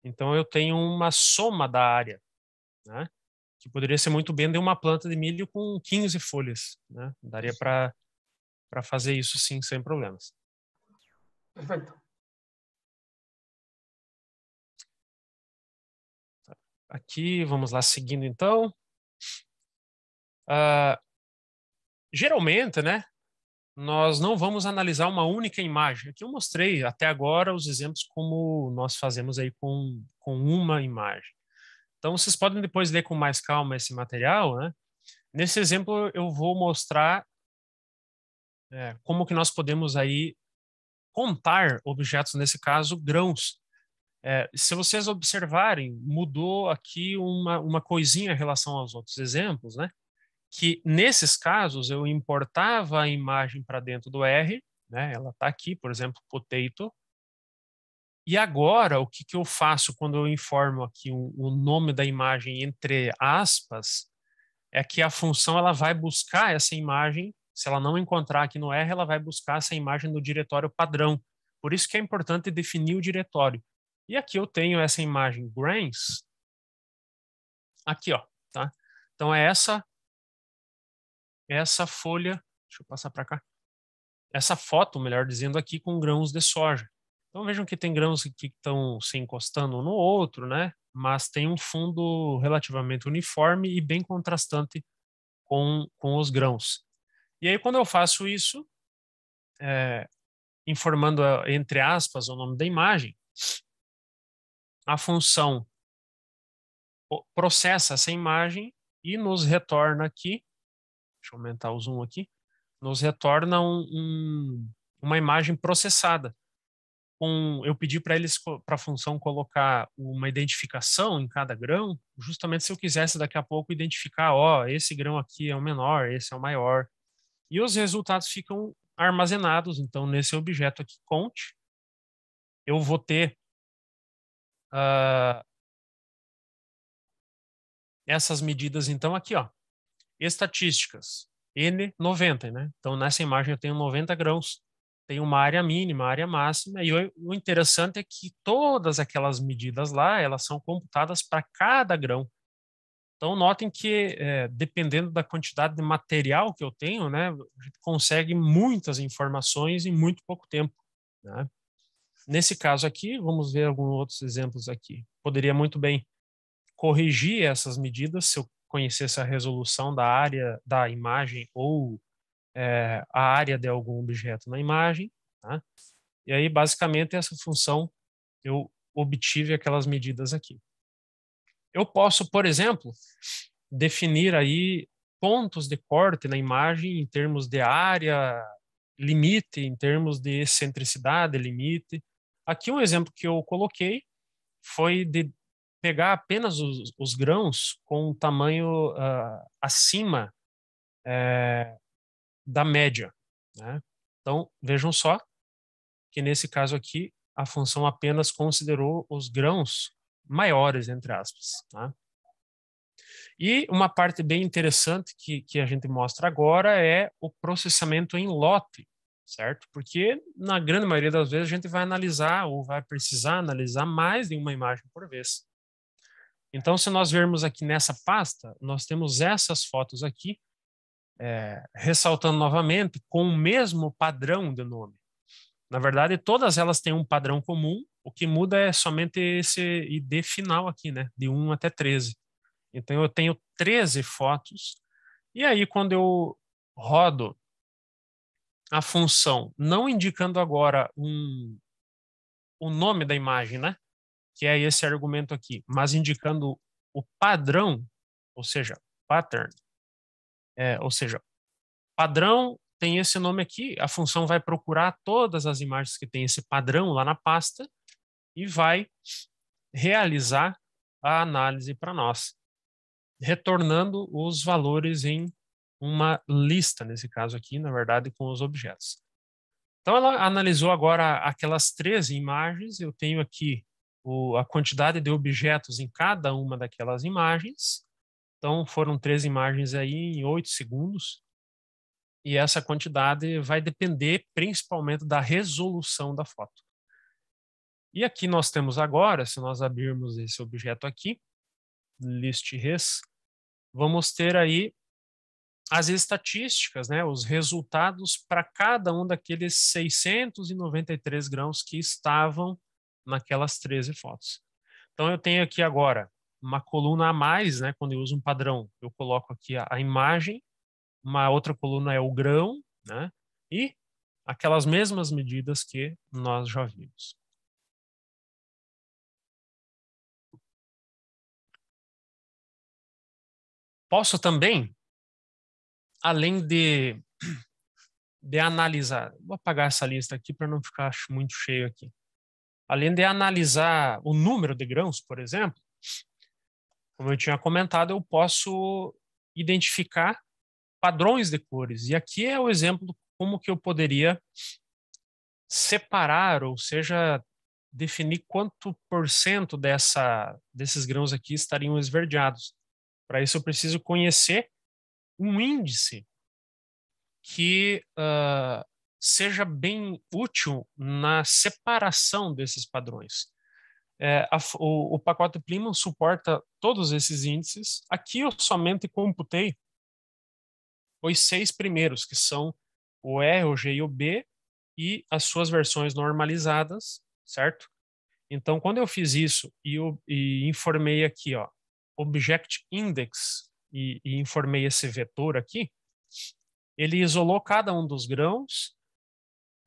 Speaker 3: Então, eu tenho uma soma da área né? Que poderia ser muito bem de uma planta de milho com 15 folhas, né? Daria
Speaker 1: para para fazer isso sim sem problemas. Perfeito. Aqui, vamos lá, seguindo então. Uh, geralmente,
Speaker 3: né, nós não vamos analisar uma única imagem. Aqui eu mostrei até agora os exemplos como nós fazemos aí com, com uma imagem. Então, vocês podem depois ler com mais calma esse material, né? Nesse exemplo, eu vou mostrar é, como que nós podemos aí contar objetos, nesse caso, grãos. É, se vocês observarem, mudou aqui uma, uma coisinha em relação aos outros exemplos, né? Que nesses casos eu importava a imagem para dentro do R, né? Ela está aqui, por exemplo, potato, e agora, o que, que eu faço quando eu informo aqui o, o nome da imagem entre aspas, é que a função ela vai buscar essa imagem, se ela não encontrar aqui no R, ela vai buscar essa imagem no diretório padrão. Por isso que é importante definir o diretório. E aqui eu tenho essa imagem grains, aqui, ó, tá? Então é essa, essa folha, deixa eu passar para cá, essa foto, melhor dizendo, aqui com grãos de soja. Então vejam que tem grãos que estão se encostando um no outro, né? Mas tem um fundo relativamente uniforme e bem contrastante com, com os grãos. E aí quando eu faço isso, é, informando entre aspas o nome da imagem, a função processa essa imagem e nos retorna aqui, deixa eu aumentar o zoom aqui, nos retorna um, um, uma imagem processada com eu pedi para eles para a função colocar uma identificação em cada grão, justamente se eu quisesse daqui a pouco identificar, ó, esse grão aqui é o menor, esse é o maior.
Speaker 1: E os resultados ficam armazenados então nesse objeto aqui conte. Eu vou ter uh, essas medidas então aqui, ó. Estatísticas N 90,
Speaker 3: né? Então nessa imagem eu tenho 90 grãos tem uma área mínima, área máxima, e o, o interessante é que todas aquelas medidas lá, elas são computadas para cada grão. Então, notem que, é, dependendo da quantidade de material que eu tenho, né, a gente consegue muitas informações em muito pouco tempo. Né? Nesse caso aqui, vamos ver alguns outros exemplos aqui. Poderia muito bem corrigir essas medidas se eu conhecesse a resolução da área da imagem ou é, a área de algum objeto na imagem, tá? E aí, basicamente, essa função eu obtive aquelas medidas aqui. Eu posso, por exemplo, definir aí pontos de corte na imagem em termos de área, limite, em termos de excentricidade, limite. Aqui um exemplo que eu coloquei foi de pegar apenas os, os grãos com um tamanho uh, acima é, da média. Né? Então, vejam só que nesse caso aqui, a função apenas considerou os grãos maiores, entre aspas. Tá? E uma parte bem interessante que, que a gente mostra agora é o processamento em lote, certo? Porque na grande maioria das vezes a gente vai analisar ou vai precisar analisar mais de uma imagem por vez. Então, se nós vermos aqui nessa pasta, nós temos essas fotos aqui é, ressaltando novamente, com o mesmo padrão de nome. Na verdade, todas elas têm um padrão comum, o que muda é somente esse ID final aqui, né? De 1 até 13. Então, eu tenho 13 fotos, e aí quando eu rodo a função, não indicando agora um, o nome da imagem, né? Que é esse argumento aqui, mas indicando o padrão, ou seja, pattern, é, ou seja, padrão tem esse nome aqui, a função vai procurar todas as imagens que tem esse padrão lá na pasta e vai realizar a análise para nós, retornando os valores em uma lista, nesse caso aqui, na verdade, com os objetos. Então, ela analisou agora aquelas 13 imagens, eu tenho aqui o, a quantidade de objetos em cada uma daquelas imagens, então foram três imagens aí em oito segundos. E essa quantidade vai depender principalmente da resolução da foto. E aqui nós temos agora, se nós abrirmos esse objeto aqui, list res, vamos ter aí as estatísticas, né, os resultados para cada um daqueles 693 grãos que estavam naquelas 13 fotos. Então eu tenho aqui agora uma coluna a mais, né? Quando eu uso um padrão, eu coloco aqui a, a imagem, uma outra coluna é o grão,
Speaker 1: né? E aquelas mesmas medidas que nós já vimos. Posso também, além de,
Speaker 3: de analisar, vou apagar essa lista aqui para não ficar muito cheio aqui. Além de analisar o número de grãos, por exemplo, como eu tinha comentado, eu posso identificar padrões de cores. E aqui é o exemplo como que eu poderia separar, ou seja, definir quanto por cento dessa, desses grãos aqui estariam esverdeados. Para isso, eu preciso conhecer um índice que uh, seja bem útil na separação desses padrões é, a, o, o, pacote Plimon suporta todos esses índices. Aqui eu somente computei os seis primeiros, que são o R, o G e o B, e as suas versões normalizadas, certo? Então, quando eu fiz isso e, e informei aqui, ó, Object Index, e, e informei esse vetor aqui, ele isolou cada um dos grãos,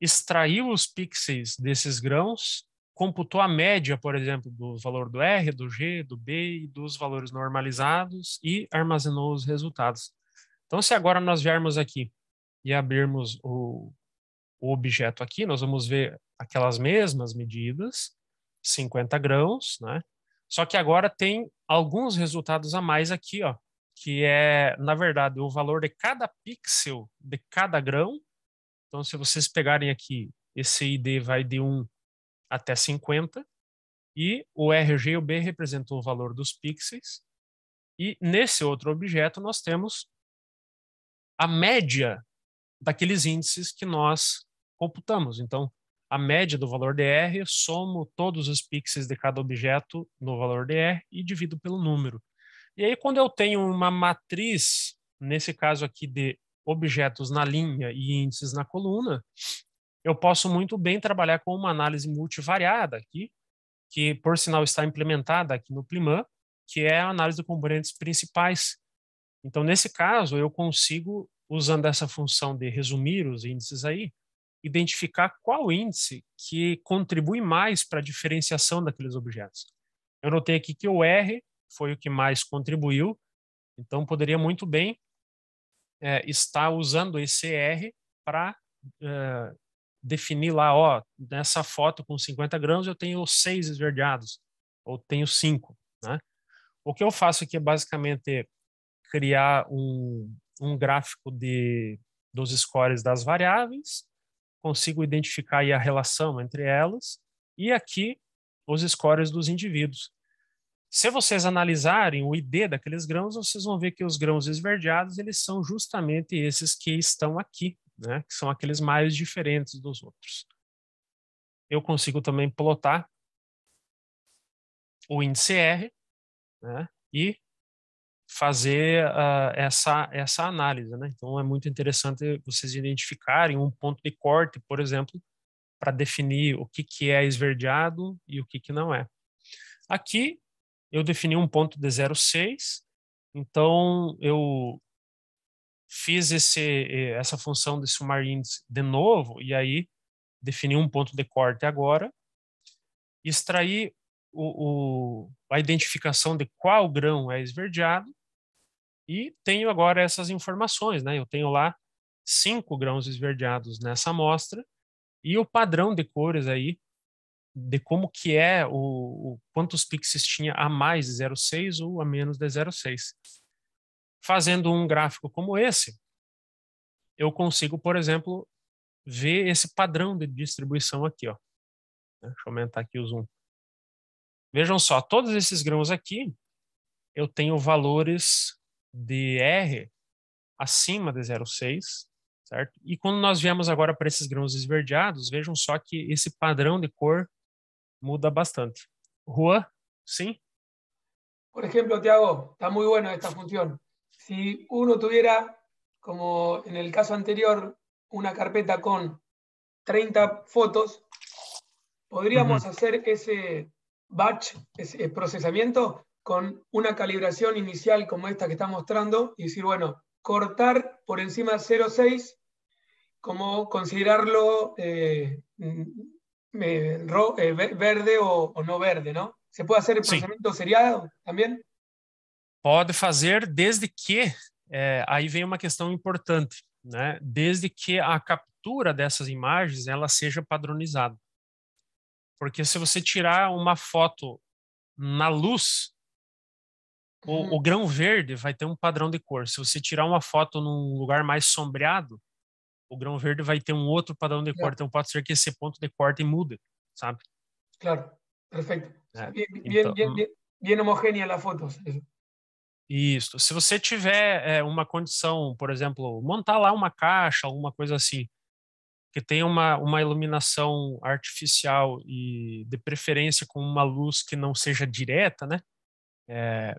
Speaker 3: extraiu os pixels desses grãos computou a média, por exemplo, do valor do R, do G, do B e dos valores normalizados e armazenou os resultados. Então, se agora nós viermos aqui e abrirmos o, o objeto aqui, nós vamos ver aquelas mesmas medidas, 50 grãos, né? Só que agora tem alguns resultados a mais aqui, ó, que é, na verdade, o valor de cada pixel de cada grão. Então, se vocês pegarem aqui, esse ID vai de 1 até 50, e o RG e o B representam o valor dos pixels, e nesse outro objeto nós temos a média daqueles índices que nós computamos. Então, a média do valor dr, somo todos os pixels de cada objeto no valor dr e divido pelo número. E aí, quando eu tenho uma matriz, nesse caso aqui de objetos na linha e índices na coluna, eu posso muito bem trabalhar com uma análise multivariada aqui, que por sinal está implementada aqui no Pliman, que é a análise de componentes principais. Então, nesse caso, eu consigo, usando essa função de resumir os índices aí, identificar qual índice que contribui mais para a diferenciação daqueles objetos. Eu notei aqui que o R foi o que mais contribuiu, então poderia muito bem é, estar usando esse R para eh, definir lá, ó, nessa foto com 50 gramas eu tenho seis esverdeados, ou tenho cinco, né? O que eu faço aqui é basicamente criar um, um gráfico de, dos scores das variáveis, consigo identificar aí a relação entre elas, e aqui os scores dos indivíduos. Se vocês analisarem o ID daqueles grãos, vocês vão ver que os grãos esverdeados, eles são justamente esses que estão aqui, né, que são aqueles mais diferentes dos outros. Eu consigo também plotar o índice R né, e fazer uh, essa, essa análise. Né? Então, é muito interessante vocês identificarem um ponto de corte, por exemplo, para definir o que, que é esverdeado e o que, que não é. Aqui, eu defini um ponto de 0,6, então eu fiz esse, eh, essa função de sumar índice de novo, e aí defini um ponto de corte agora, extraí o, o, a identificação de qual grão é esverdeado, e tenho agora essas informações, né? Eu tenho lá cinco grãos esverdeados nessa amostra, e o padrão de cores aí, de como que é o, o quantos pixels tinha a mais de 0,6 ou a menos de 0,6. Fazendo um gráfico como esse, eu consigo, por exemplo, ver esse padrão de distribuição aqui. Ó. Né, deixa eu aumentar aqui o zoom. Vejam só, todos esses grãos aqui, eu tenho valores de R acima de 0,6, certo? E quando nós viemos agora para esses grãos esverdeados, vejam só que esse padrão de cor
Speaker 2: muda bastante. Juan, sim? Por exemplo, Tiago, está muito boa esta função. si uno tuviera, como en el caso anterior, una carpeta con 30 fotos, podríamos hacer ese batch, ese eh, procesamiento, con una calibración inicial como esta que está mostrando y decir, bueno, cortar por encima de 0,6, como considerarlo eh, eh, verde o, no verde, ¿no? ¿Se puede hacer el procesamiento seriado también?
Speaker 1: Pode
Speaker 3: fazer desde que, é, aí vem uma questão importante, né? desde que a captura dessas imagens ela seja padronizada. Porque se você tirar uma foto na luz, o, uhum. o, grão verde vai ter um padrão de cor. Se você tirar uma foto num lugar mais sombreado, o grão verde vai ter um outro padrão de é. cor. Então pode ser que esse ponto de corte mude, sabe?
Speaker 2: Claro, perfeito. É. Bien, então... bien, bien, homogênea a foto. Isso.
Speaker 3: Isso. Se você tiver é, uma condição, por exemplo, montar lá uma caixa, alguma coisa assim, que tem uma, uma iluminação artificial e de preferência com uma luz que não seja direta, né? É,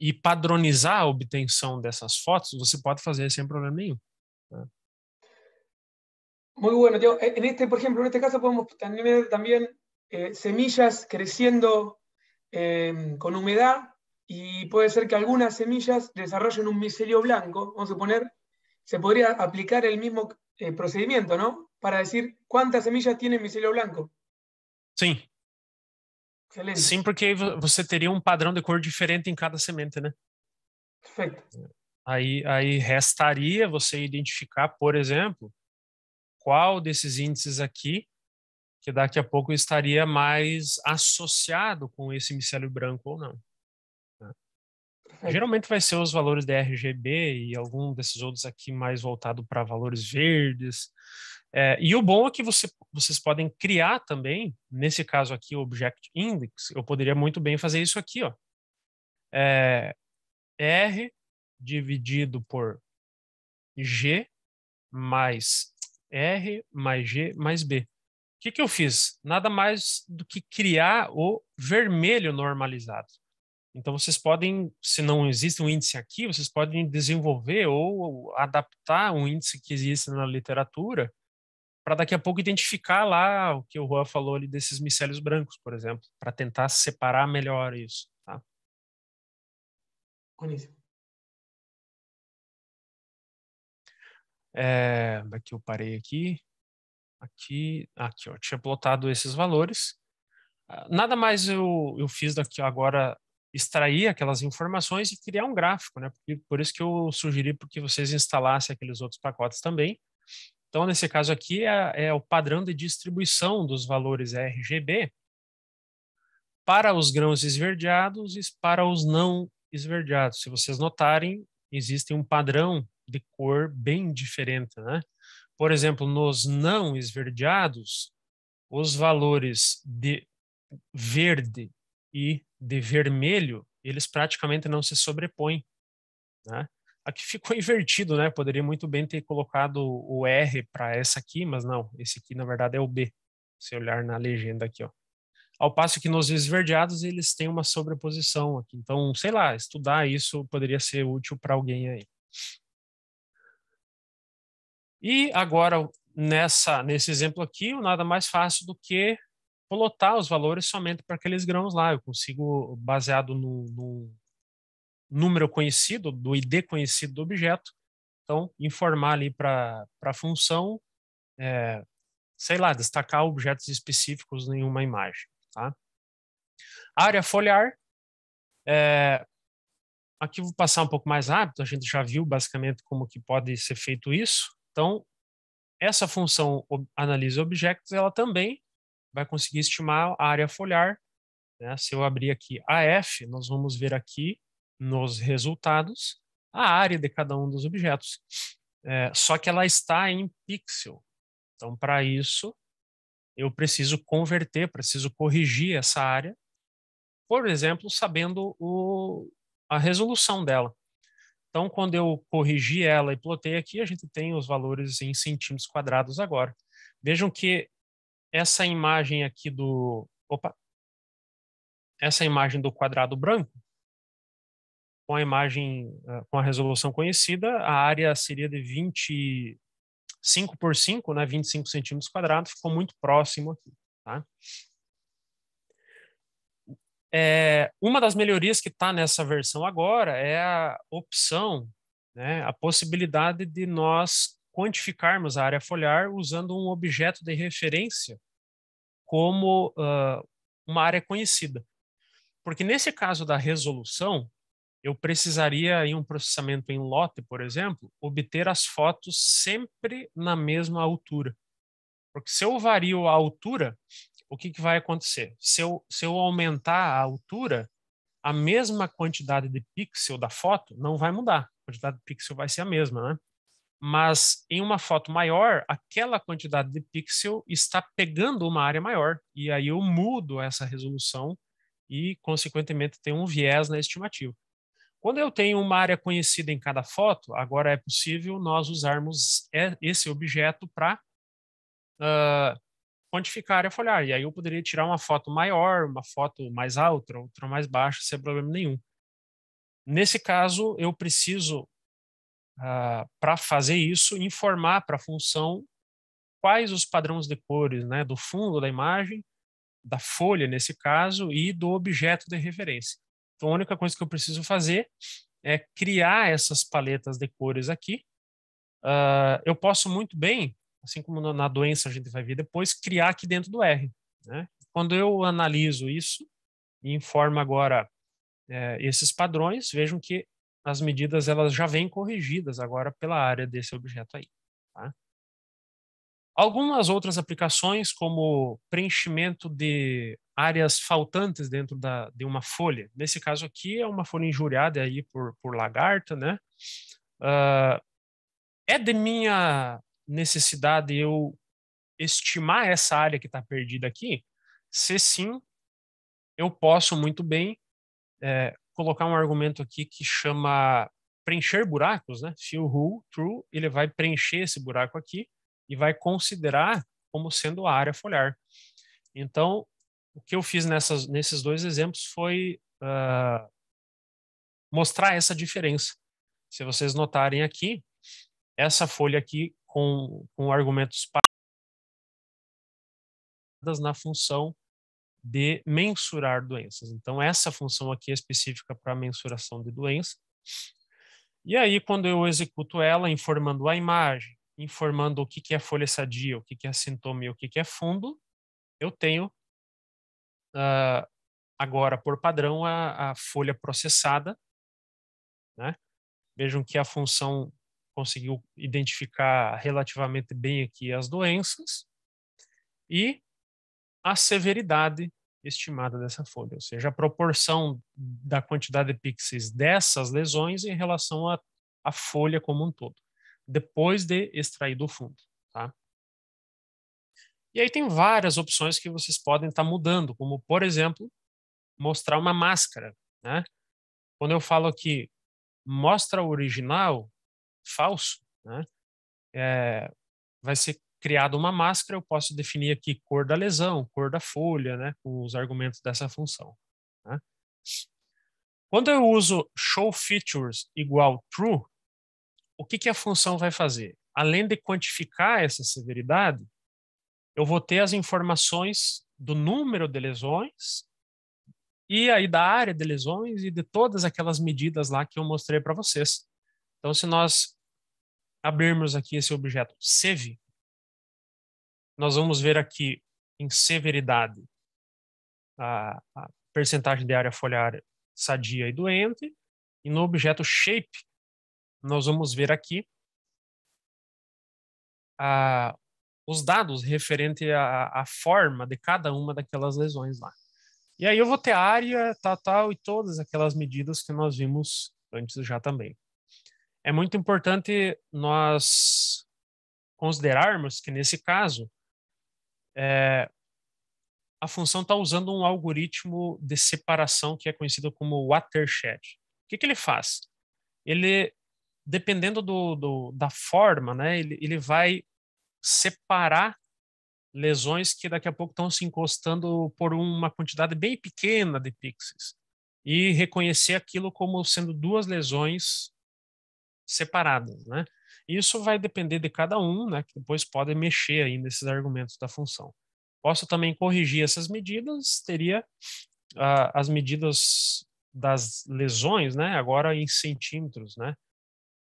Speaker 3: e padronizar a obtenção dessas fotos, você pode fazer sem problema nenhum. Né?
Speaker 2: Muy bueno, eh, En este, por ejemplo, en este caso podemos tener también eh, semillas creciendo eh, con humedad y puede ser que algunas semillas desarrollen un micelio blanco, vamos a suponer, se podría aplicar el mismo eh, procedimiento, ¿no? Para decir cuántas semillas têm micelio blanco.
Speaker 3: Sí. Excelente. Sim, porque você teria um padrão de cor diferente em cada semente, né? Perfeito. Aí, aí restaria você identificar, por exemplo, qual desses índices aqui, que daqui a pouco estaria mais associado com esse micélio branco ou não. É, geralmente vai ser os valores de RGB e algum desses outros aqui mais voltado para valores verdes. É, e o bom é que você, vocês podem criar também, nesse caso aqui, o Object Index. Eu poderia muito bem fazer isso aqui, ó. É, R dividido por G mais R mais G mais B. O que, que eu fiz? Nada mais do que criar o vermelho normalizado. Então, vocês podem, se não existe um índice aqui, vocês podem desenvolver ou adaptar um índice que existe na literatura para daqui a pouco identificar lá o que o Juan falou ali desses
Speaker 1: micélios brancos, por exemplo, para tentar separar melhor isso. Tá? Boníssimo. É, aqui eu parei aqui. Aqui, aqui eu tinha plotado esses valores.
Speaker 3: Ah, nada mais eu, eu fiz daqui agora extrair aquelas informações e criar um gráfico, né? Por, por isso que eu sugeri porque vocês instalassem aqueles outros pacotes também. Então, nesse caso aqui, é, é o padrão de distribuição dos valores RGB para os grãos esverdeados e para os não esverdeados. Se vocês notarem, existe um padrão de cor bem diferente, né? Por exemplo, nos não esverdeados, os valores de verde e de vermelho, eles praticamente não se sobrepõem. Né? Aqui ficou invertido, né? Poderia muito bem ter colocado o R para essa aqui, mas não. Esse aqui, na verdade, é o B. Se olhar na legenda aqui, ó. Ao passo que nos esverdeados eles têm uma sobreposição aqui. Então, sei lá, estudar isso poderia ser útil para alguém aí. E agora, nessa, nesse exemplo aqui, o nada mais fácil do que plotar os valores somente para aqueles grãos lá. Eu consigo, baseado no, no número conhecido, do ID conhecido do objeto, então informar ali para a função, é, sei lá, destacar objetos específicos em uma imagem. Tá? Área foliar, é, aqui vou passar um pouco mais rápido, a gente já viu basicamente como que pode ser feito isso. Então, essa função analisa objetos, ela também vai conseguir estimar a área foliar. Né? Se eu abrir aqui a F, nós vamos ver aqui nos resultados a área de cada um dos objetos. É, só que ela está em pixel. Então, para isso, eu preciso converter, preciso corrigir essa área, por exemplo, sabendo o, a resolução dela. Então, quando eu corrigi ela e plotei aqui, a gente tem os valores em centímetros quadrados agora. Vejam que essa imagem aqui do. Opa! Essa imagem do quadrado branco, com a imagem, eh, com a resolução conhecida, a área seria de 25 por 5, né, 25 centímetros quadrados, ficou muito próximo aqui. Tá? É, uma das melhorias que está nessa versão agora é a opção, né, a possibilidade de nós quantificarmos a área foliar usando um objeto de referência como uh, uma área conhecida. Porque nesse caso da resolução, eu precisaria, em um processamento em lote, por exemplo, obter as fotos sempre na mesma altura. Porque se eu vario a altura, o que, que vai acontecer? Se eu, se eu aumentar a altura, a mesma quantidade de pixel da foto não vai mudar. A quantidade de pixel vai ser a mesma, né? mas em uma foto maior, aquela quantidade de pixel está pegando uma área maior, e aí eu mudo essa resolução e, consequentemente, tem um viés na né, estimativa. Quando eu tenho uma área conhecida em cada foto, agora é possível nós usarmos esse objeto para uh, quantificar a área foliar. E aí eu poderia tirar uma foto maior, uma foto mais alta, outra mais baixa, sem problema nenhum. Nesse caso, eu preciso ah, para fazer isso, informar para a função quais os padrões de cores né, do fundo da imagem, da folha, nesse caso, e do objeto de referência. Então, a única coisa que eu preciso fazer é criar essas paletas de cores aqui. Uh, eu posso muito bem, assim como na doença a gente vai ver depois, criar aqui dentro do R. Né? Quando eu analiso isso e informo agora é, esses padrões, vejam que as medidas elas já vêm corrigidas agora pela área desse objeto aí. Tá? Algumas outras aplicações, como preenchimento de áreas faltantes dentro da, de uma folha. Nesse caso aqui é uma folha injuriada aí por, por lagarta, né? Uh, é de minha necessidade eu estimar essa área que está perdida aqui? Se sim, eu posso muito bem é, colocar um argumento aqui que chama preencher buracos, né? Fill hole true, ele vai preencher esse buraco aqui e vai considerar como sendo a área foliar. Então, o que eu fiz nessas, nesses dois exemplos foi uh, mostrar essa diferença. Se vocês notarem aqui, essa folha aqui com, com argumentos na função de mensurar doenças. Então, essa função aqui é específica para mensuração de doença. E aí, quando eu executo ela, informando a imagem, informando o que, que é folha sadia, o que, que é sintoma e o que, que é fundo, eu tenho uh, agora, por padrão, a, a folha processada. Né? Vejam que a função conseguiu identificar relativamente bem aqui as doenças. E a severidade estimada dessa folha, ou seja, a proporção da quantidade de pixels dessas lesões em relação à folha como um todo, depois de extrair do fundo. Tá? E aí tem várias opções que vocês podem estar tá mudando, como, por exemplo, mostrar uma máscara. Né? Quando eu falo aqui, mostra o original, falso, né? É, vai ser criado uma máscara, eu posso definir aqui cor da lesão, cor da folha, né, com os argumentos dessa função. Né? Quando eu uso show features igual true, o que, que a função vai fazer? Além de quantificar essa severidade, eu vou ter as informações do número de lesões e aí da área de lesões e de todas aquelas medidas lá que eu mostrei para vocês. Então, se nós abrirmos aqui esse objeto save, nós vamos ver aqui em severidade a, a percentagem de área foliar sadia e doente, e no objeto shape, nós vamos ver aqui a, os dados referente à, à, forma de cada uma daquelas lesões lá. E aí eu vou ter a área, tal, tal, e todas aquelas medidas que nós vimos antes já também. É muito importante nós considerarmos que, nesse caso, é, a função está usando um algoritmo de separação que é conhecido como watershed. O que, que ele faz? Ele, dependendo do, do, da forma, né, ele, ele vai separar lesões que daqui a pouco estão se encostando por uma quantidade bem pequena de pixels e reconhecer aquilo como sendo duas lesões separadas, né? Isso vai depender de cada um, né, que depois podem mexer aí nesses argumentos da função. Posso também corrigir essas medidas, teria uh, as medidas das lesões, né, agora em centímetros, né,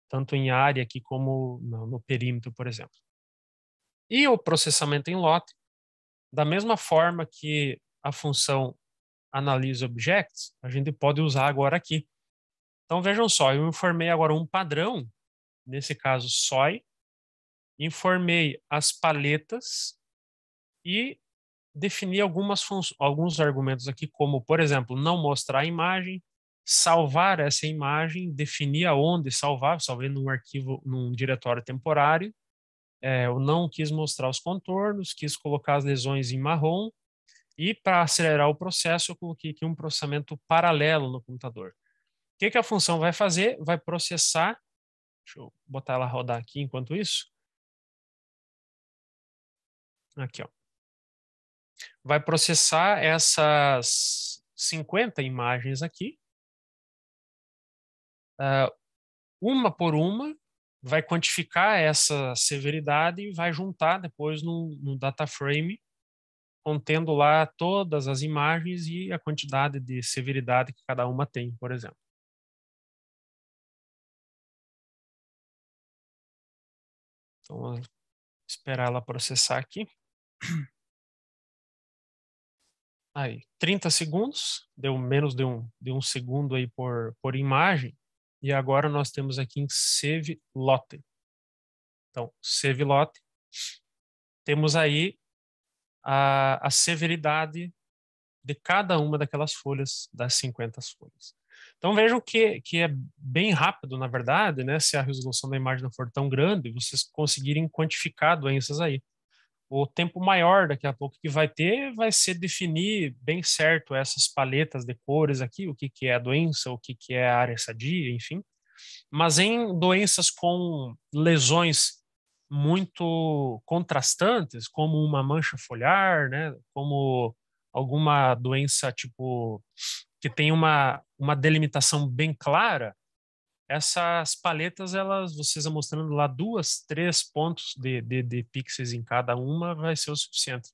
Speaker 3: tanto em área aqui como no, no perímetro, por exemplo. E o processamento em lote, da mesma forma que a função analisa objects, a gente pode usar agora aqui. Então vejam só, eu informei agora um padrão nesse caso SOI, informei as paletas e defini algumas alguns argumentos aqui, como, por exemplo, não mostrar a imagem, salvar essa imagem, definir aonde salvar, salvei num arquivo, num diretório temporário, é, eu não quis mostrar os contornos, quis colocar as lesões em marrom, e para acelerar o processo, eu coloquei aqui um processamento paralelo no computador. O que, que a função vai fazer? Vai processar Deixa eu botar ela rodar aqui enquanto isso.
Speaker 1: Aqui, ó. Vai processar essas 50 imagens aqui.
Speaker 3: Uh, uma por uma, vai quantificar essa severidade e vai juntar depois no, no data frame, contendo lá todas
Speaker 1: as imagens e a quantidade de severidade que cada uma tem, por exemplo. Vamos esperar ela processar aqui.
Speaker 3: Aí, 30 segundos, deu menos de um, de um segundo aí por, por imagem. E agora nós temos aqui em save lote. Então, save lote. Temos aí a, a severidade de cada uma daquelas folhas, das 50 folhas. Então vejam que, que é bem rápido, na verdade, né? Se a resolução da imagem não for tão grande, vocês conseguirem quantificar doenças aí. O tempo maior daqui a pouco que vai ter vai ser definir bem certo essas paletas de cores aqui, o que, que é a doença, o que, que é a área sadia, enfim. Mas em doenças com lesões muito contrastantes, como uma mancha foliar, né? Como alguma doença tipo que tem uma uma delimitação bem clara, essas paletas, elas, vocês mostrando lá duas, três pontos de, de, de pixels em cada uma, vai ser o suficiente.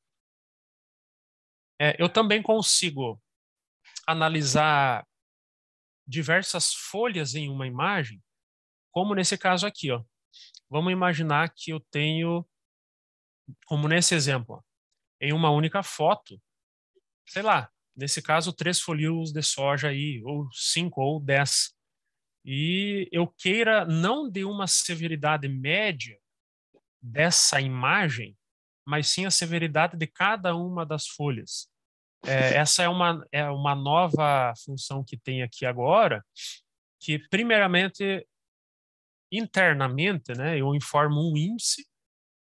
Speaker 3: É, eu também consigo analisar diversas folhas em uma imagem, como nesse caso aqui. Ó. Vamos imaginar que eu tenho, como nesse exemplo, ó, em uma única foto, sei lá, nesse caso, três folios de soja aí, ou cinco ou dez. E eu queira não de uma severidade média dessa imagem, mas sim a severidade de cada uma das folhas. É, essa é uma, é uma nova função que tem aqui agora, que primeiramente, internamente, né, eu informo um índice,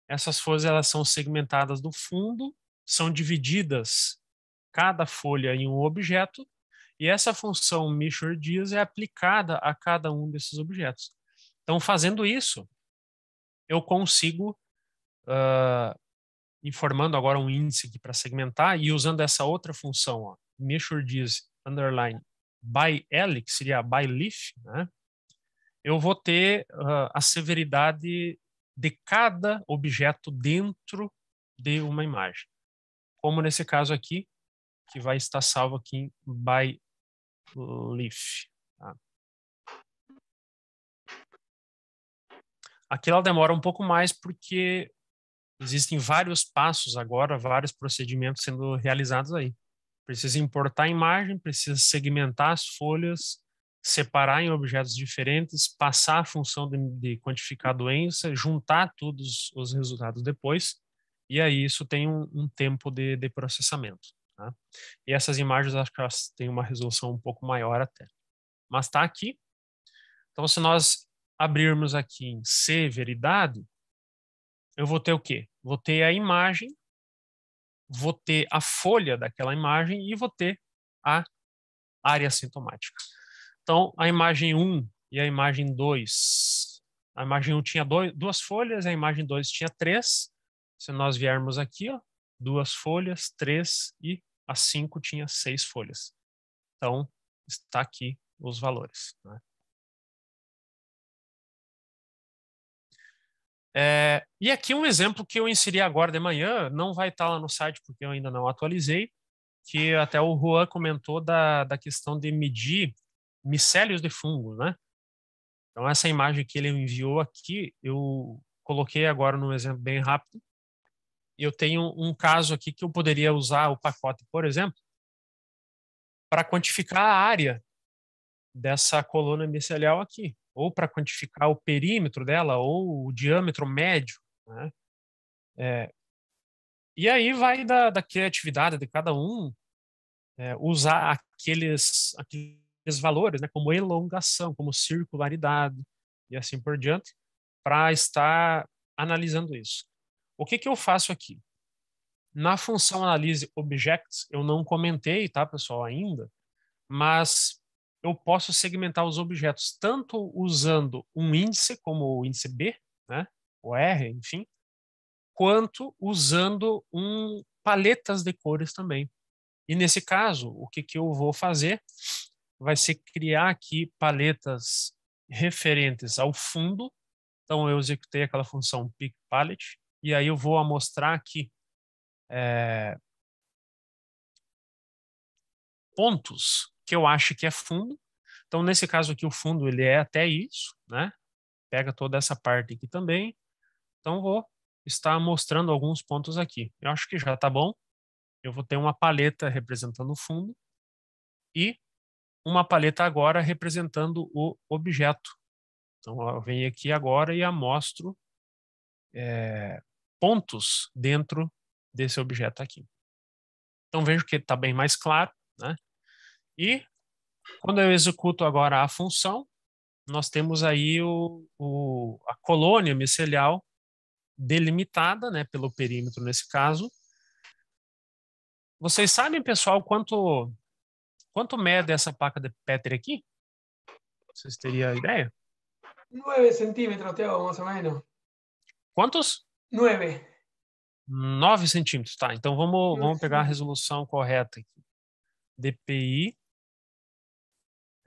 Speaker 3: essas folhas elas são segmentadas do fundo, são divididas cada folha em um objeto, e essa função measuredias é aplicada a cada um desses objetos. Então, fazendo isso, eu consigo, uh, informando agora um índice aqui para segmentar, e usando essa outra função, measuredias underline by L, que seria by leaf, né? eu vou ter uh, a severidade de cada objeto dentro de uma imagem. Como nesse caso aqui, que vai estar salvo aqui em by leaf. Tá? Aqui ela demora um pouco mais porque existem vários passos agora, vários procedimentos sendo realizados aí. Precisa importar a imagem, precisa segmentar as folhas, separar em objetos diferentes, passar a função de, de quantificar a doença, juntar todos os resultados depois, e aí isso tem um, um tempo de, de processamento. Né? E essas imagens, acho que elas têm uma resolução um pouco maior até. Mas está aqui. Então, se nós abrirmos aqui em severidade, eu vou ter o quê? Vou ter a imagem, vou ter a folha daquela imagem e vou ter a área sintomática. Então, a imagem 1 e a imagem 2. A imagem 1 tinha dois, duas folhas, a imagem 2 tinha três. Se nós viermos aqui, ó, duas folhas, três e a
Speaker 1: 5 tinha seis folhas. Então, está aqui os valores. Né? É, e
Speaker 3: aqui um exemplo que eu inseri agora de manhã, não vai estar tá lá no site porque eu ainda não atualizei, que até o Juan comentou da, da questão de medir micélios de fungo, né? Então essa imagem que ele enviou aqui, eu coloquei agora num exemplo bem rápido, eu tenho um caso aqui que eu poderia usar o pacote, por exemplo, para quantificar a área dessa coluna micelial aqui, ou para quantificar o perímetro dela, ou o diâmetro médio. Né? É, e aí vai da, da, criatividade de cada um é, usar aqueles, aqueles valores, né, como elongação, como circularidade e assim por diante, para estar analisando isso. O que, que eu faço aqui? Na função analise objects, eu não comentei, tá, pessoal, ainda, mas eu posso segmentar os objetos tanto usando um índice, como o índice B, né, o R, enfim, quanto usando um paletas de cores também. E nesse caso, o que, que eu vou fazer vai ser criar aqui paletas referentes ao fundo. Então, eu executei aquela função pick palette e aí eu vou mostrar aqui é, pontos que eu acho que é fundo. Então, nesse caso aqui, o fundo ele é até isso, né? Pega toda essa parte aqui também. Então, vou estar mostrando alguns pontos aqui. Eu acho que já está bom. Eu vou ter uma paleta representando o fundo e uma paleta agora representando o objeto. Então, eu venho aqui agora e amostro é, pontos dentro desse objeto aqui. Então vejo que está bem mais claro. Né? E quando eu executo agora a função, nós temos aí o, o, a colônia micelial delimitada né, pelo perímetro nesse caso. Vocês sabem, pessoal, quanto, quanto mede essa placa de Petri aqui? Vocês teriam ideia?
Speaker 2: 9 centímetros, Teo, mais ou menos. Quantos? 9.
Speaker 3: 9 centímetros, tá. Então vamos, vamos pegar a resolução correta aqui.
Speaker 1: DPI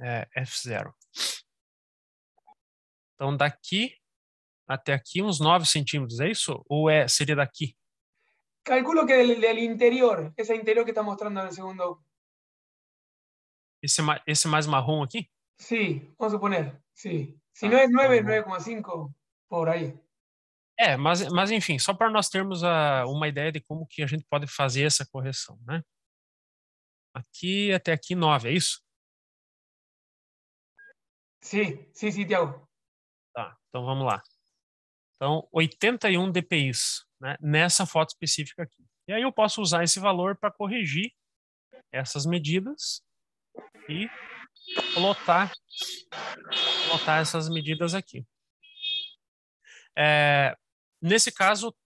Speaker 1: é, F0. Então daqui até aqui uns 9 centímetros, é isso?
Speaker 3: Ou é, seria daqui?
Speaker 2: Calculo que é del interior, esse interior que está mostrando no segundo.
Speaker 3: Esse, é esse mais marrom aqui? Sim,
Speaker 2: vamos supor sim. Se ah, não é 9, 9,5 por aí.
Speaker 3: É, mas, mas enfim, só para nós termos a, uma ideia de como que a gente pode fazer essa correção, né?
Speaker 1: Aqui até aqui 9, é isso? Sim, sim, sim, Tiago. Tá, então vamos lá. Então, 81
Speaker 3: dpi's né, nessa foto específica aqui. E aí eu posso usar esse valor para corrigir essas medidas e plotar plotar essas medidas aqui. É, Nesse caso,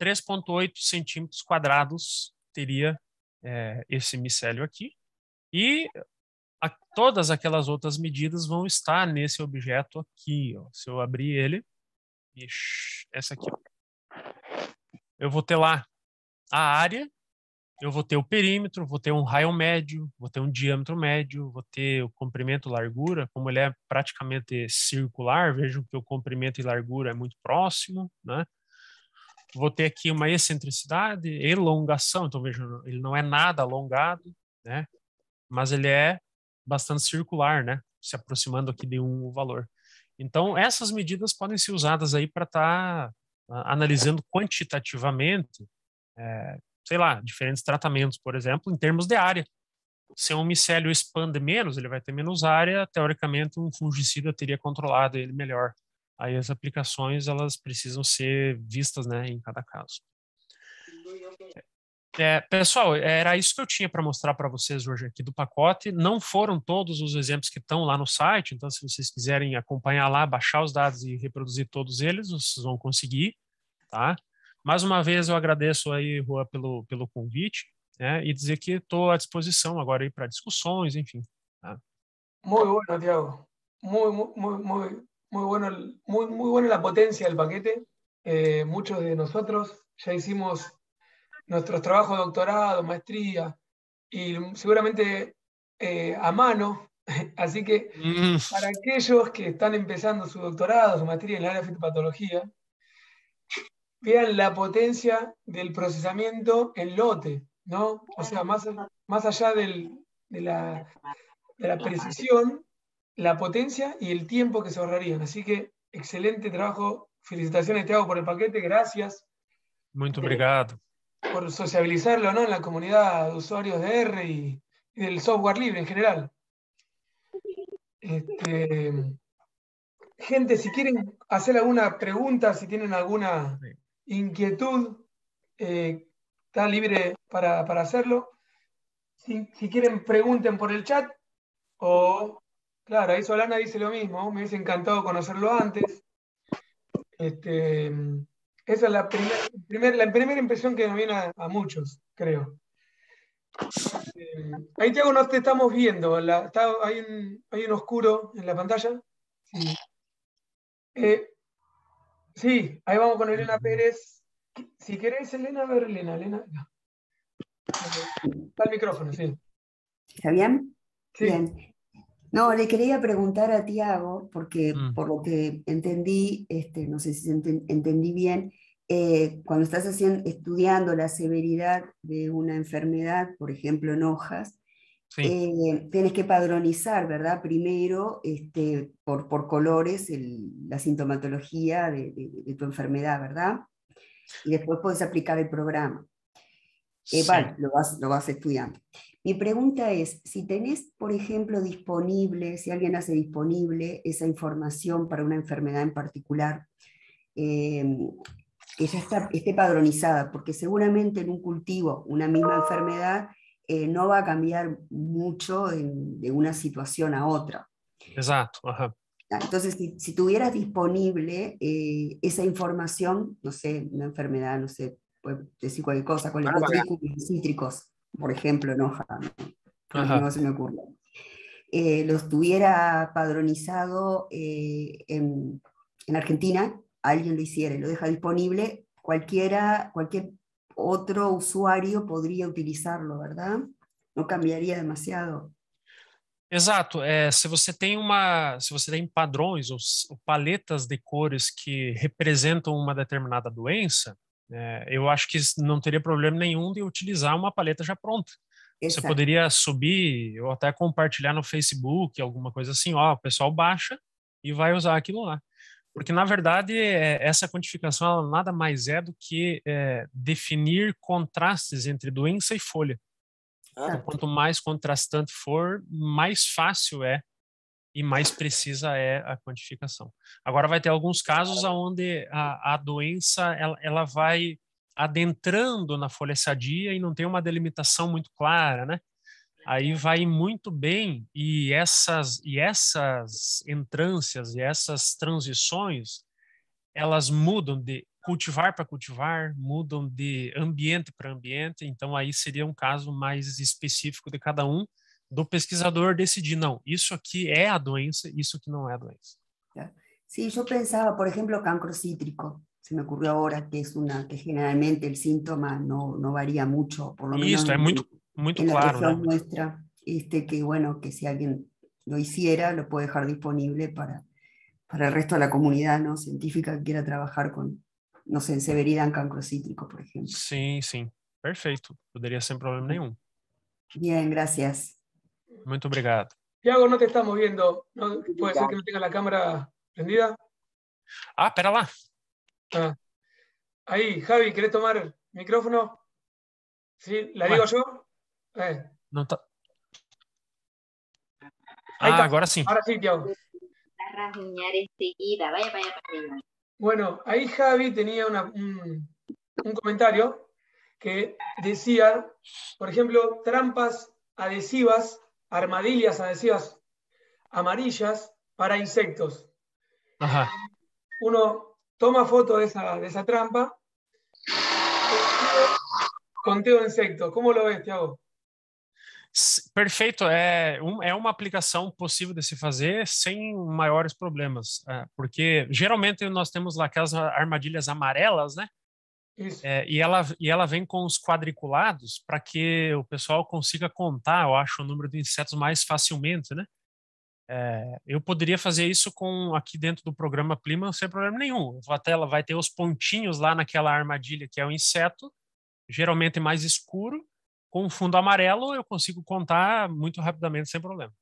Speaker 3: 3,8 centímetros quadrados teria é, esse micélio aqui. E a, todas aquelas outras medidas vão estar nesse objeto aqui. Ó. Se eu abrir ele, ixi, essa aqui, eu vou ter lá a área eu vou ter o perímetro, vou ter um raio médio, vou ter um diâmetro médio, vou ter o comprimento largura, como ele é praticamente circular, vejam que o comprimento e largura é muito próximo, né? Vou ter aqui uma excentricidade, elongação, então vejam, ele não é nada alongado, né? Mas ele é bastante circular, né? Se aproximando aqui de um valor. Então, essas medidas podem ser usadas aí para estar tá ah, analisando quantitativamente é, sei lá, diferentes tratamentos, por exemplo, em termos de área. Se um micélio expande menos, ele vai ter menos área, teoricamente um fungicida teria controlado ele melhor. Aí as aplicações, elas precisam ser vistas, né, em cada caso. É, pessoal, era isso que eu tinha para mostrar para vocês hoje aqui do pacote. Não foram todos os exemplos que estão lá no site, então se vocês quiserem acompanhar lá, baixar os dados e reproduzir todos eles, vocês vão conseguir, tá? Mais uma vez eu agradeço aí, Rua pelo, pelo convite né, e dizer que estou à disposição agora aí para discussões, enfim.
Speaker 1: Tá?
Speaker 2: Muito bom, Tiago. Muito, muito, muito, muito muito muito muito muito muito muito muito paquete. Eh, muito de muito muito muito muito muito de muito muito muito seguramente eh, a mano. Así que muito mm. para aquellos que están empezando su doctorado, su maestría en la área de fitopatología, vean la potencia del procesamiento en lote, ¿no? O sea, más, más allá de, la, precisión, la potencia y el tiempo que se ahorrarían. Así que, excelente trabajo. Felicitaciones, Teago, por el paquete. Gracias.
Speaker 3: Muy obrigado.
Speaker 2: Este, por sociabilizarlo, ¿no? En la comunidad de usuarios de R y, del software libre en general. Este, gente, si quieren hacer alguna pregunta, si tienen alguna inquietud, eh, está libre para, hacerlo. Si, quieren, pregunten por el chat. O, claro, ahí Solana dice lo mismo, me hubiese encantado conocerlo antes. Este, esa es la, la primera impresión que nos viene a, muchos, creo. Eh, ahí Tiago, no te estamos viendo. hay, un, oscuro en la pantalla. Sí. Eh, Sí, ahí vamos con Elena Pérez. Si querés, Elena, a ver, Elena, Elena. Está el micrófono,
Speaker 5: sí. ¿Está bien? Sí. No, le quería preguntar a Tiago, porque mm. por lo que entendí, este, no sé si entendí bien, eh, cuando estás haciendo, estudiando la severidad de una enfermedad, por ejemplo en hojas, eh, tienes que padronizar, ¿verdad? Primero, este, por, por colores, la sintomatología de, tu enfermedad, ¿verdad? Y después puedes aplicar el programa. Eh, lo vas, lo vas estudiando. Mi pregunta es, si tenés, por ejemplo, disponible, si alguien hace disponible esa información para una enfermedad en particular, eh, que ya está, esté padronizada, porque seguramente en un cultivo, una misma enfermedad, eh, no va a cambiar mucho de una situación a otra.
Speaker 3: Exacto. Ajá.
Speaker 5: Ah, entonces, si, tuvieras disponible eh, esa información, no sé, una enfermedad, no sé, puede decir cualquier cosa, con los cítricos, por ejemplo, en no, no se me ocurre. Eh, los tuviera padronizado eh, en, en Argentina, alguien lo hiciera y lo deja disponible, cualquiera, cualquier otro usuario podría utilizarlo, ¿verdad? No cambiaría demasiado.
Speaker 3: Exato. É, se você tem uma, se você tem padrões ou, ou paletas de cores que representam uma determinada doença, é, eu acho que não teria problema nenhum de utilizar uma paleta já pronta. Exato. Você poderia subir ou até compartilhar no Facebook, alguma coisa assim. Ó, o pessoal baixa e vai usar aquilo lá. Porque, na verdade, é, essa quantificação nada mais é do que é, definir contrastes entre doença e folha. Ah. Então, quanto mais contrastante for, mais fácil é e mais precisa é a quantificação. Agora, vai ter alguns casos onde a, a doença ela, ela vai adentrando na folha sadia e não tem uma delimitação muito clara, né? aí vai muito bem e essas e essas entrâncias e essas transições elas mudam de cultivar para cultivar, mudam de ambiente para ambiente, então aí seria um caso mais específico de cada um, do pesquisador decidir, não, isso aqui é a doença, isso aqui não é a
Speaker 1: doença.
Speaker 5: Sim, eu pensava, por exemplo, cancro cítrico, se me ocurrió ahora, que es una que generalmente el síntoma no, no varía mucho, por lo menos. Isso, é muito, Muy claro. nuestra, este, que bueno, que si alguien lo hiciera, lo puede dejar disponible para, para el resto de la comunidad ¿no? científica que quiera trabajar con, no sé, en severidad en cancro cítrico, por ejemplo.
Speaker 3: Sí, sí, perfecto, ser ser problema ningún
Speaker 5: Bien, gracias.
Speaker 3: Muy obrigado.
Speaker 5: Tiago, no te estamos viendo, puede ser que no tenga
Speaker 2: la cámara prendida. Ah, espera va ah. Ahí, Javi, ¿querés tomar el micrófono? Sí, ¿la digo yo? Eh. Ah, ahora sí. Tiago. Bueno, ahí Javi tenía un, comentario que decía, por ejemplo, trampas adhesivas, armadillas adhesivas amarillas para insectos. Ajá. Uno toma foto de esa, de esa trampa, conteo de insectos. ¿Cómo lo ves, Tiago?
Speaker 3: Perfeito, é, um, é uma aplicação possível de se fazer sem maiores problemas, é, porque geralmente nós temos lá aquelas armadilhas amarelas, né? É, e, ela, e ela vem com os quadriculados para que o pessoal consiga contar, eu acho, o número de insetos mais facilmente, né? É, eu poderia fazer isso com aqui dentro do programa Plima sem problema nenhum. A tela vai ter os pontinhos lá naquela armadilha que é o inseto, geralmente mais escuro, un um fondo amarelo yo
Speaker 2: consigo contar muy rápidamente, sin problema.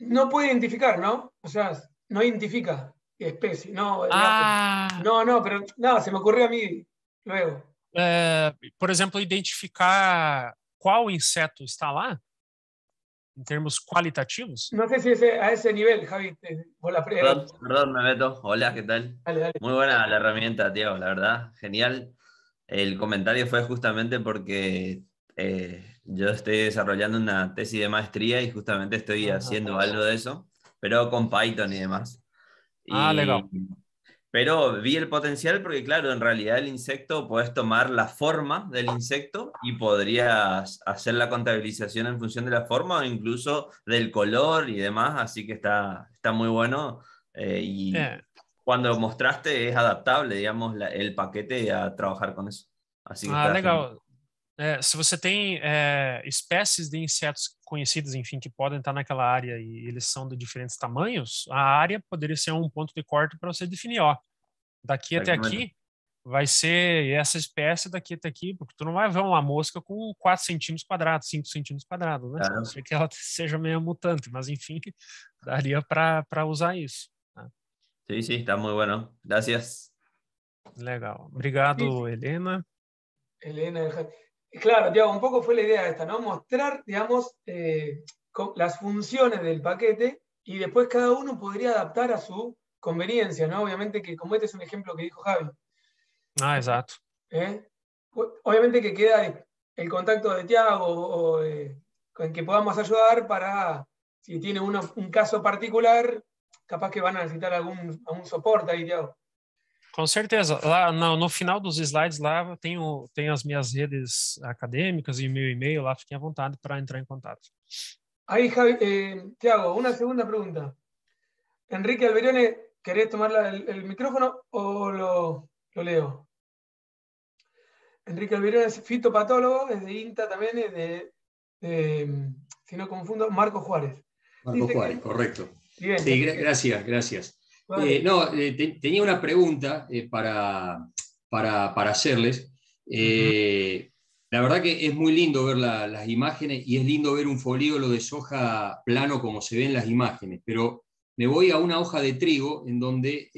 Speaker 2: No puede identificar, ¿no? O sea, no identifica especie. No, ah. no, no, pero nada, se me ocurrió a mí luego.
Speaker 3: por ejemplo, identificar cuál insecto está lá, en em términos cualitativos. No
Speaker 2: sé si a ese nivel, Javi. Hola,
Speaker 1: perdón,
Speaker 6: perdón, me meto. Hola, ¿qué tal? Muy buena la herramienta, tío, la verdad, genial. El comentario fue justamente porque eh, yo estoy desarrollando una tesis de maestría y justamente estoy ah, haciendo algo de eso, pero con Python y demás. Ah, pero vi el potencial porque, claro, en realidad el insecto, puedes tomar la forma del insecto y podrías hacer la contabilización en función de la forma o incluso del color y demás, así que está, está muy bueno. Eh, y cuando eh. cuando mostraste es adaptable, digamos, el paquete a trabajar con eso. Así que ah,
Speaker 3: é, se você tem é, espécies de insetos conhecidas, enfim, que podem estar naquela área e eles são de diferentes tamanhos, a área poderia ser um ponto de corte para você definir, ó, daqui tá até aqui vai ser essa espécie daqui até aqui, porque tu não vai ver uma mosca com 4 centímetros quadrados, 5 centímetros quadrados, né? Tá. A Não ser que ela seja meio mutante, mas enfim, daria para usar isso.
Speaker 6: Né? Sim, sim, tá muito bom, Gracias. Legal. Obrigado,
Speaker 2: sim. Helena. Helena, Claro, Tiago, un poco fue la idea esta, ¿no? Mostrar, digamos, eh, las funciones del paquete y después cada uno podría adaptar a su conveniencia, ¿no? Obviamente que, como este es un ejemplo que dijo Javi. Ah, exacto. ¿Eh? Obviamente que queda el contacto de Tiago o eh, que podamos ayudar para, si tiene un caso particular, capaz que van a necesitar algún, algún soporte ahí, Tiago.
Speaker 3: Com certeza. Lá no, no, final dos slides lá eu tenho as minhas redes acadêmicas e meu e-mail lá, fiquem à vontade para entrar
Speaker 2: em contato. Aí, eh, Tiago, uma segunda pergunta. Enrique Alberione, querer tomar o el, ou micrófono o lo, lo, leo? Enrique Alberione é fitopatólogo, é de INTA também, é de, de não no confundo, Marco Juárez. Marco Dice Juárez,
Speaker 7: que... Sim, graças, Sí, gracias, gracias. Eh, no, eh, tenía una pregunta eh, para, hacerles. La verdad que es muy lindo ver las imágenes y es lindo ver un folíolo de soja plano como se ven las imágenes, pero me voy a una hoja de trigo en donde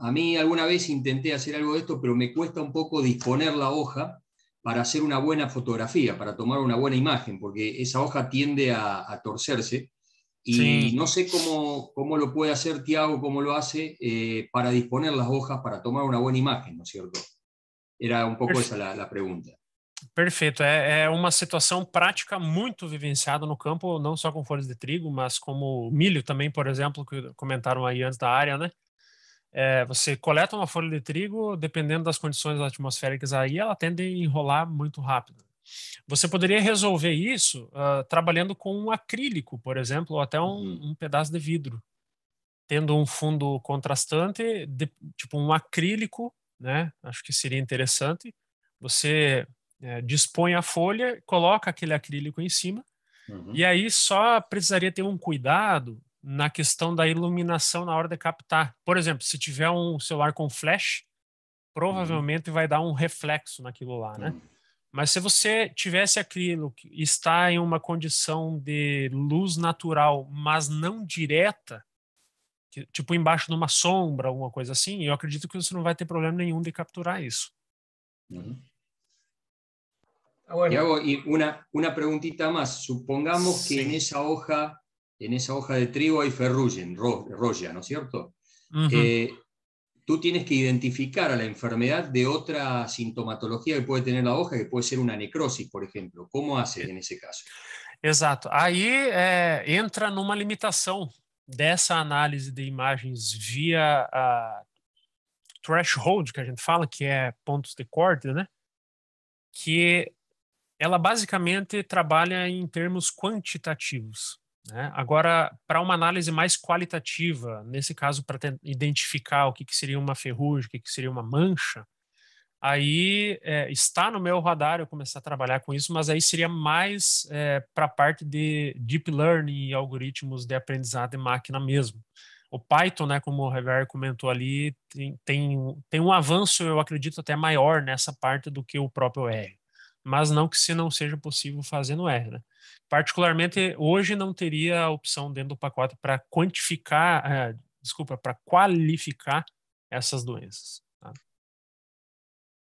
Speaker 7: a mí alguna vez intenté hacer algo de esto, pero me cuesta un poco disponer la hoja para hacer una buena fotografía, para tomar una buena imagen, porque esa hoja tiende a torcerse. Y sí. no sé cómo, cómo lo puede hacer Tiago, cómo lo hace eh, para disponer las hojas, para tomar una buena imagen, ¿no es cierto? Era um pouco essa a, pergunta.
Speaker 3: Perfeito. É, é, uma situação prática muito vivenciada no campo, não só com folhas de trigo, mas como milho também, por exemplo, que comentaram aí antes da área, né? É, você coleta uma folha de trigo, dependendo das condições atmosféricas aí, ela tende a enrolar muito rápido. Você poderia resolver isso uh, trabalhando com um acrílico, por exemplo, ou até um, uhum. um pedaço de vidro, tendo um fundo contrastante, de, tipo um acrílico, né? Acho que seria interessante. Você é, dispõe a folha, coloca aquele acrílico em cima, uhum. e aí só precisaria ter um cuidado na questão da iluminação na hora de captar. Por exemplo, se tiver um celular com flash, uhum. provavelmente uhum. vai dar um reflexo naquilo lá, né? Uhum. Mas se você tivesse aquilo que está em uma condição de luz natural, mas não direta, que, tipo embaixo de uma sombra, alguma coisa assim, eu acredito que você não vai ter problema nenhum de capturar isso.
Speaker 7: Uhum. Ah, bueno. perguntita y una, Supongamos que nessa hoja, hoja de trigo há ferrugem, ro, não é certo? cierto? eh, tú tienes que identificar a la enfermedad de otra sintomatología que puede tener la hoja, que puede ser una necrosis, por ejemplo. ¿Cómo haces en ese caso?
Speaker 3: Exato. Aí é, entra numa limitação dessa análise de imagens via a threshold, que a gente fala, que é pontos de corte, né? Que ela basicamente trabalha em termos quantitativos. Né? Agora, para uma análise mais qualitativa, nesse caso, para identificar o que, que, seria uma ferrugem, o que, que seria uma mancha, aí é, está no meu radar eu começar a trabalhar com isso, mas aí seria mais é, para a parte de deep learning e algoritmos de aprendizado de máquina mesmo. O Python, né, como o Rever comentou ali, tem, tem, tem um avanço, eu acredito, até maior nessa parte do que o próprio R. Mas não que se não seja possível fazer no R, né? Particularmente, hoy no teria opción opção dentro do pacote para cuantificar, disculpa, desculpa, para cualificar esas doenças.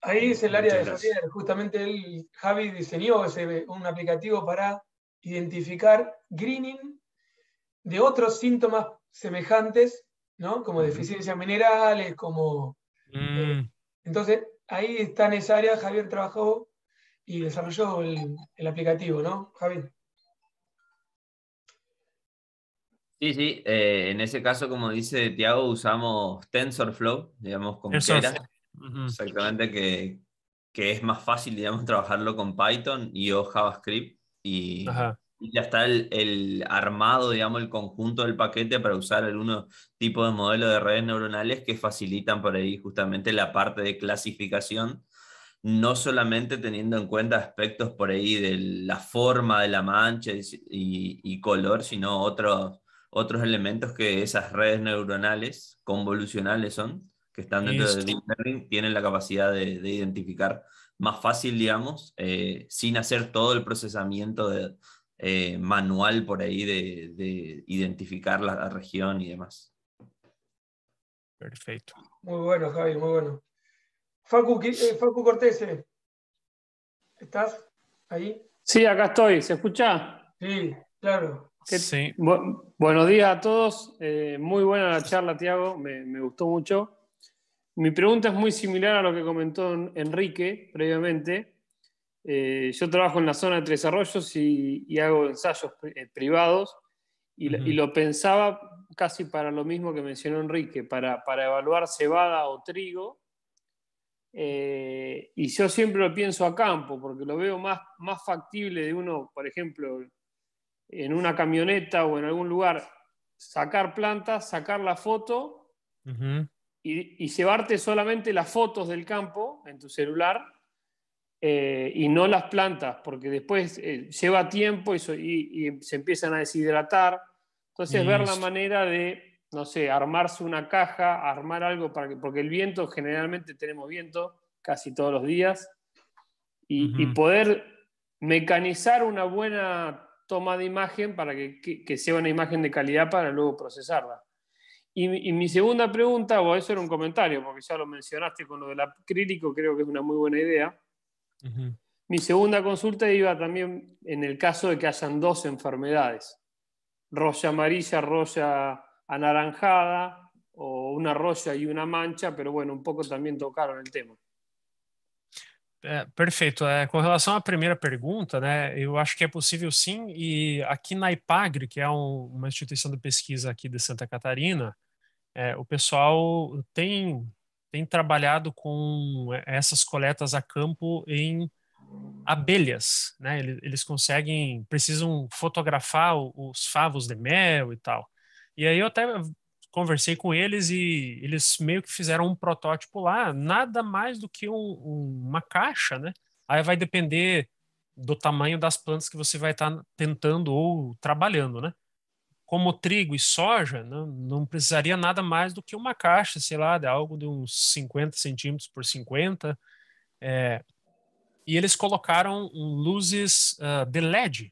Speaker 2: Ahí es el área de Javier. Justamente él, Javi diseñó un aplicativo para identificar greening de otros síntomas semejantes, ¿no? como deficiencias minerales, como... Eh, mm. entonces, ahí está en esa área, Javier trabajó y desarrolló el, el aplicativo, ¿no, Javier?
Speaker 6: Sí, sí, eh, en ese caso, como dice Tiago, usamos TensorFlow, digamos, con Keras, exactamente, que, que, es más fácil, digamos, trabajarlo con Python y o JavaScript, y, ya está el, armado, digamos, el conjunto del paquete para usar algunos tipos de modelos de redes neuronales que facilitan por ahí justamente la parte de clasificación, no solamente teniendo en cuenta aspectos por ahí de la forma de la mancha y, y color, sino otros otros elementos que esas redes neuronales convolucionales son, que están dentro del Deep Learning, tienen la capacidad de, identificar más fácil, digamos, eh, sin hacer todo el procesamiento eh, manual por ahí de, identificar la, región y demás.
Speaker 2: Perfecto. Muy bueno, Javi, muy bueno. Facu, eh, Facu Cortese, ¿estás ahí?
Speaker 4: Sí, acá estoy, ¿se escucha? Sí, claro buenos días a todos. Eh, muy buena la charla, Tiago. Me, gustó mucho. Mi pregunta es muy similar a lo que comentó Enrique previamente. Eh, yo trabajo en la zona de Tres Arroyos y, hago ensayos eh, privados y, lo pensaba casi para lo mismo que mencionó Enrique, para, para evaluar cebada o trigo. y yo siempre lo pienso a campo, porque lo veo más, más factible de uno, por ejemplo, en una camioneta o en algún lugar, sacar plantas, sacar la foto y, llevarte solamente las fotos del campo en tu celular eh, y no las plantas, porque después eh, lleva tiempo y, se empiezan a deshidratar. Entonces, ver la manera de, no sé, armarse una caja, armar algo, para porque el viento, generalmente tenemos viento casi todos los días, y poder mecanizar una buena toma de imagen para que, sea una imagen de calidad para luego procesarla. Y, mi segunda pregunta, o eso era un comentario, porque ya lo mencionaste con lo del acrílico, creo que es una muy buena idea. Mi segunda consulta iba también en el caso de que hayan dos enfermedades, roya amarilla, roya anaranjada, o una roya y una mancha, pero bueno, un poco también tocaron el tema.
Speaker 3: É, perfeito. É, com relação à primeira pergunta, né, eu acho que é possível sim, e aqui na IPAGRE, que é um, uma instituição de pesquisa aqui de Santa Catarina, é, o pessoal tem, tem trabalhado com é, essas coletas a campo em abelhas, né? Eles, eles conseguem, precisam fotografar os favos de mel e tal. E aí eu até conversei com eles e eles meio que fizeram um protótipo lá, nada mais do que um, um, uma caixa, né? Aí vai depender do tamanho das plantas que você vai estar tá tentando ou trabalhando, né? Como trigo e soja, não, não, precisaria nada mais do que uma caixa, sei lá, de algo de uns 50 centímetros por 50. É, e eles colocaram luzes uh, de LED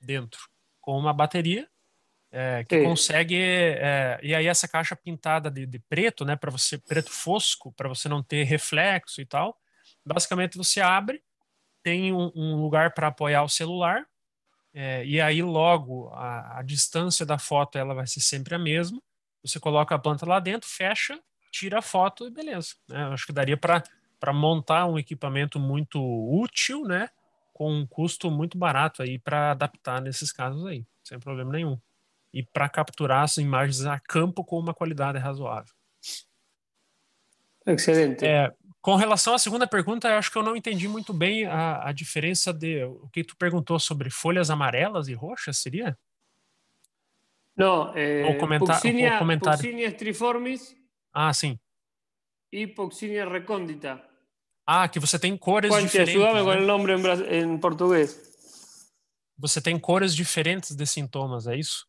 Speaker 3: dentro, com uma bateria é, que Sim. consegue é, e aí essa caixa pintada de, de preto, né, para você preto fosco, para você não ter reflexo e tal. Basicamente você abre, tem um, um lugar para apoiar o celular é, e aí logo a, a, distância da foto ela vai ser sempre a mesma. Você coloca a planta lá dentro, fecha, tira a foto e beleza. Né? Acho que daria para para montar um equipamento muito útil, né, com um custo muito barato aí para adaptar nesses casos aí, sem problema nenhum e para capturar as imagens a campo com uma qualidade razoável.
Speaker 4: Excelente. É,
Speaker 3: com relação à segunda pergunta, eu acho que eu não entendi muito bem a, a diferença de o que tu perguntou sobre folhas amarelas e roxas, seria?
Speaker 4: Não, é, eh, ou comentar, comentário. Puxinia triformis. Ah, sim. E Puxinia recôndita. Ah, que você tem cores Quante, diferentes. Ajuda-me com o né? nome em, em português. Você tem
Speaker 3: cores diferentes de sintomas, é isso?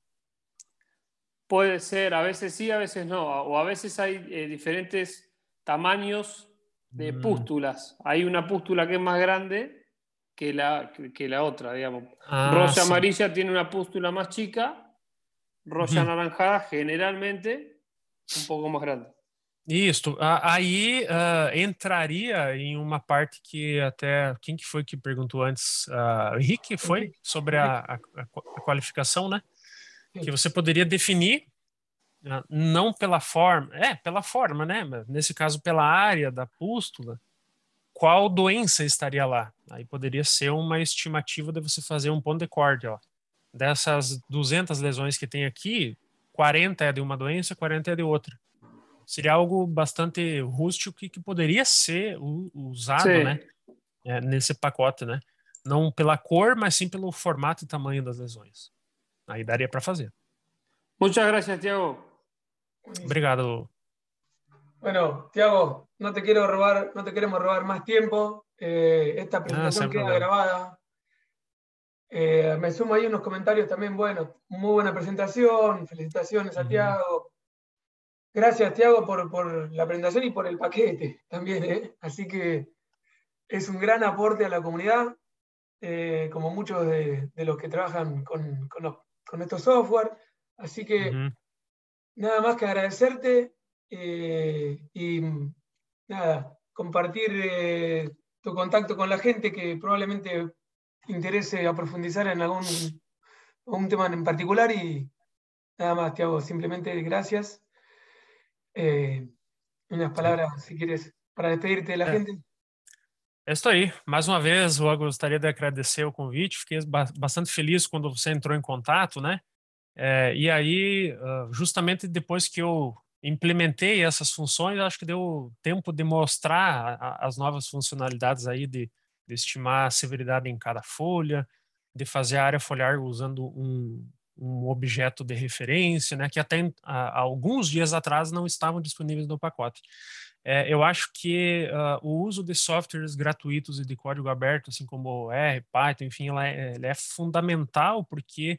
Speaker 4: Puede ser, a veces sí, a veces no, o a veces hay eh, diferentes tamaños de mm. pústulas. Hay una pústula que es más grande que la, que la otra, digamos. Ah, rosa amarilla tiene una pústula más chica, rosa anaranjada generalmente un poco más grande.
Speaker 3: y esto ahí ah, entraria en em una parte que até ¿Quién que que preguntó antes, uh, Henrique sobre la cualificación, ¿no? que você poderia definir né, não pela forma, é, pela forma, né? Nesse caso, pela área da pústula, qual doença estaria lá? Aí poderia ser uma estimativa de você fazer um ponto de corte, ó. Dessas 200 lesões que tem aqui, 40 é de uma doença, 40 é de outra. Seria algo bastante rústico que, que poderia ser usado, sim. né? É, nesse pacote, né? Não pela cor, mas sim pelo formato e tamanho das lesões. Ahí daría para hacer Muchas gracias, Tiago. Obrigado.
Speaker 2: Bueno, Tiago, no te quiero robar, no te queremos robar más tiempo. Eh, esta ah, presentación queda grabada. Eh, me sumo ahí unos comentarios también Bueno, Muy buena presentación, felicitaciones a Tiago. Gracias, Tiago, por, la presentación y por el paquete también. ¿eh? Así que es un gran aporte a la comunidad, como muchos de, los que trabajan con, con los con estos software. Así que nada más que agradecerte eh, y nada, compartir eh, tu contacto con la gente que probablemente interese a profundizar en algún, un tema en particular y nada más, Tiago, simplemente gracias. Eh, unas palabras, si quieres, para despedirte de la gente.
Speaker 3: É isso aí. Mais uma vez, eu gostaria de agradecer o convite. Fiquei bastante feliz quando você entrou em contato, né? É, e aí, ah, justamente depois que eu implementei essas funções, acho que deu tempo de mostrar as novas funcionalidades aí de, de estimar a severidade em cada folha, de fazer a área foliar usando um, um objeto de referência, né, que até ah, alguns dias atrás não estavam disponíveis no pacote. É, eu acho que uh, o uso de softwares gratuitos e de código aberto, assim como R, Python, enfim, ela é, é fundamental porque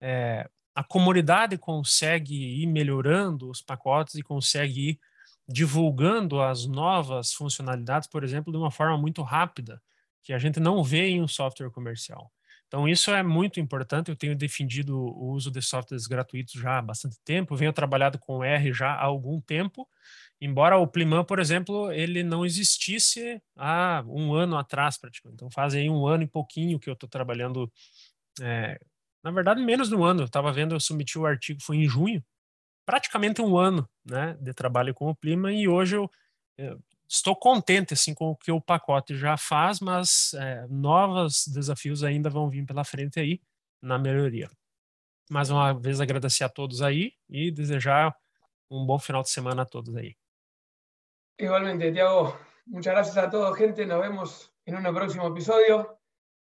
Speaker 3: é, a comunidade consegue ir melhorando os pacotes e consegue ir divulgando as novas funcionalidades, por exemplo, de uma forma muito rápida, que a gente não vê em um software comercial. Então, isso é muito importante. Eu tenho defendido o uso de softwares gratuitos já há bastante tempo, venho trabalhado com R já há algum tempo, embora o Plimã, por exemplo, ele não existisse há um ano atrás, praticamente. Então, faz aí um ano e pouquinho que eu estou trabalhando. É, na verdade, menos de um ano. Eu estava vendo, eu submeti o artigo, foi em junho. Praticamente um ano né, de trabalho com o Plimã e hoje eu, eu é, estou contente assim, com o que o pacote já faz, mas é, novos desafios ainda vão vir pela frente aí na melhoria. Mais uma vez agradecer a todos aí e desejar um bom final de semana a todos aí.
Speaker 2: Igualmente, Tiago, muchas gracias a todos, gente. Nos vemos en un próximo episodio.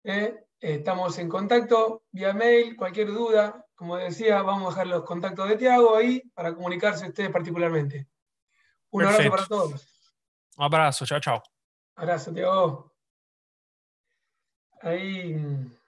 Speaker 2: ¿eh? Estamos en contacto vía mail, cualquier duda. Como decía, vamos a dejar los contactos de Tiago ahí para comunicarse ustedes particularmente. Un abrazo para todos.
Speaker 1: Un abrazo, chao, chao. Abrazo, Tiago. Ahí. Mm,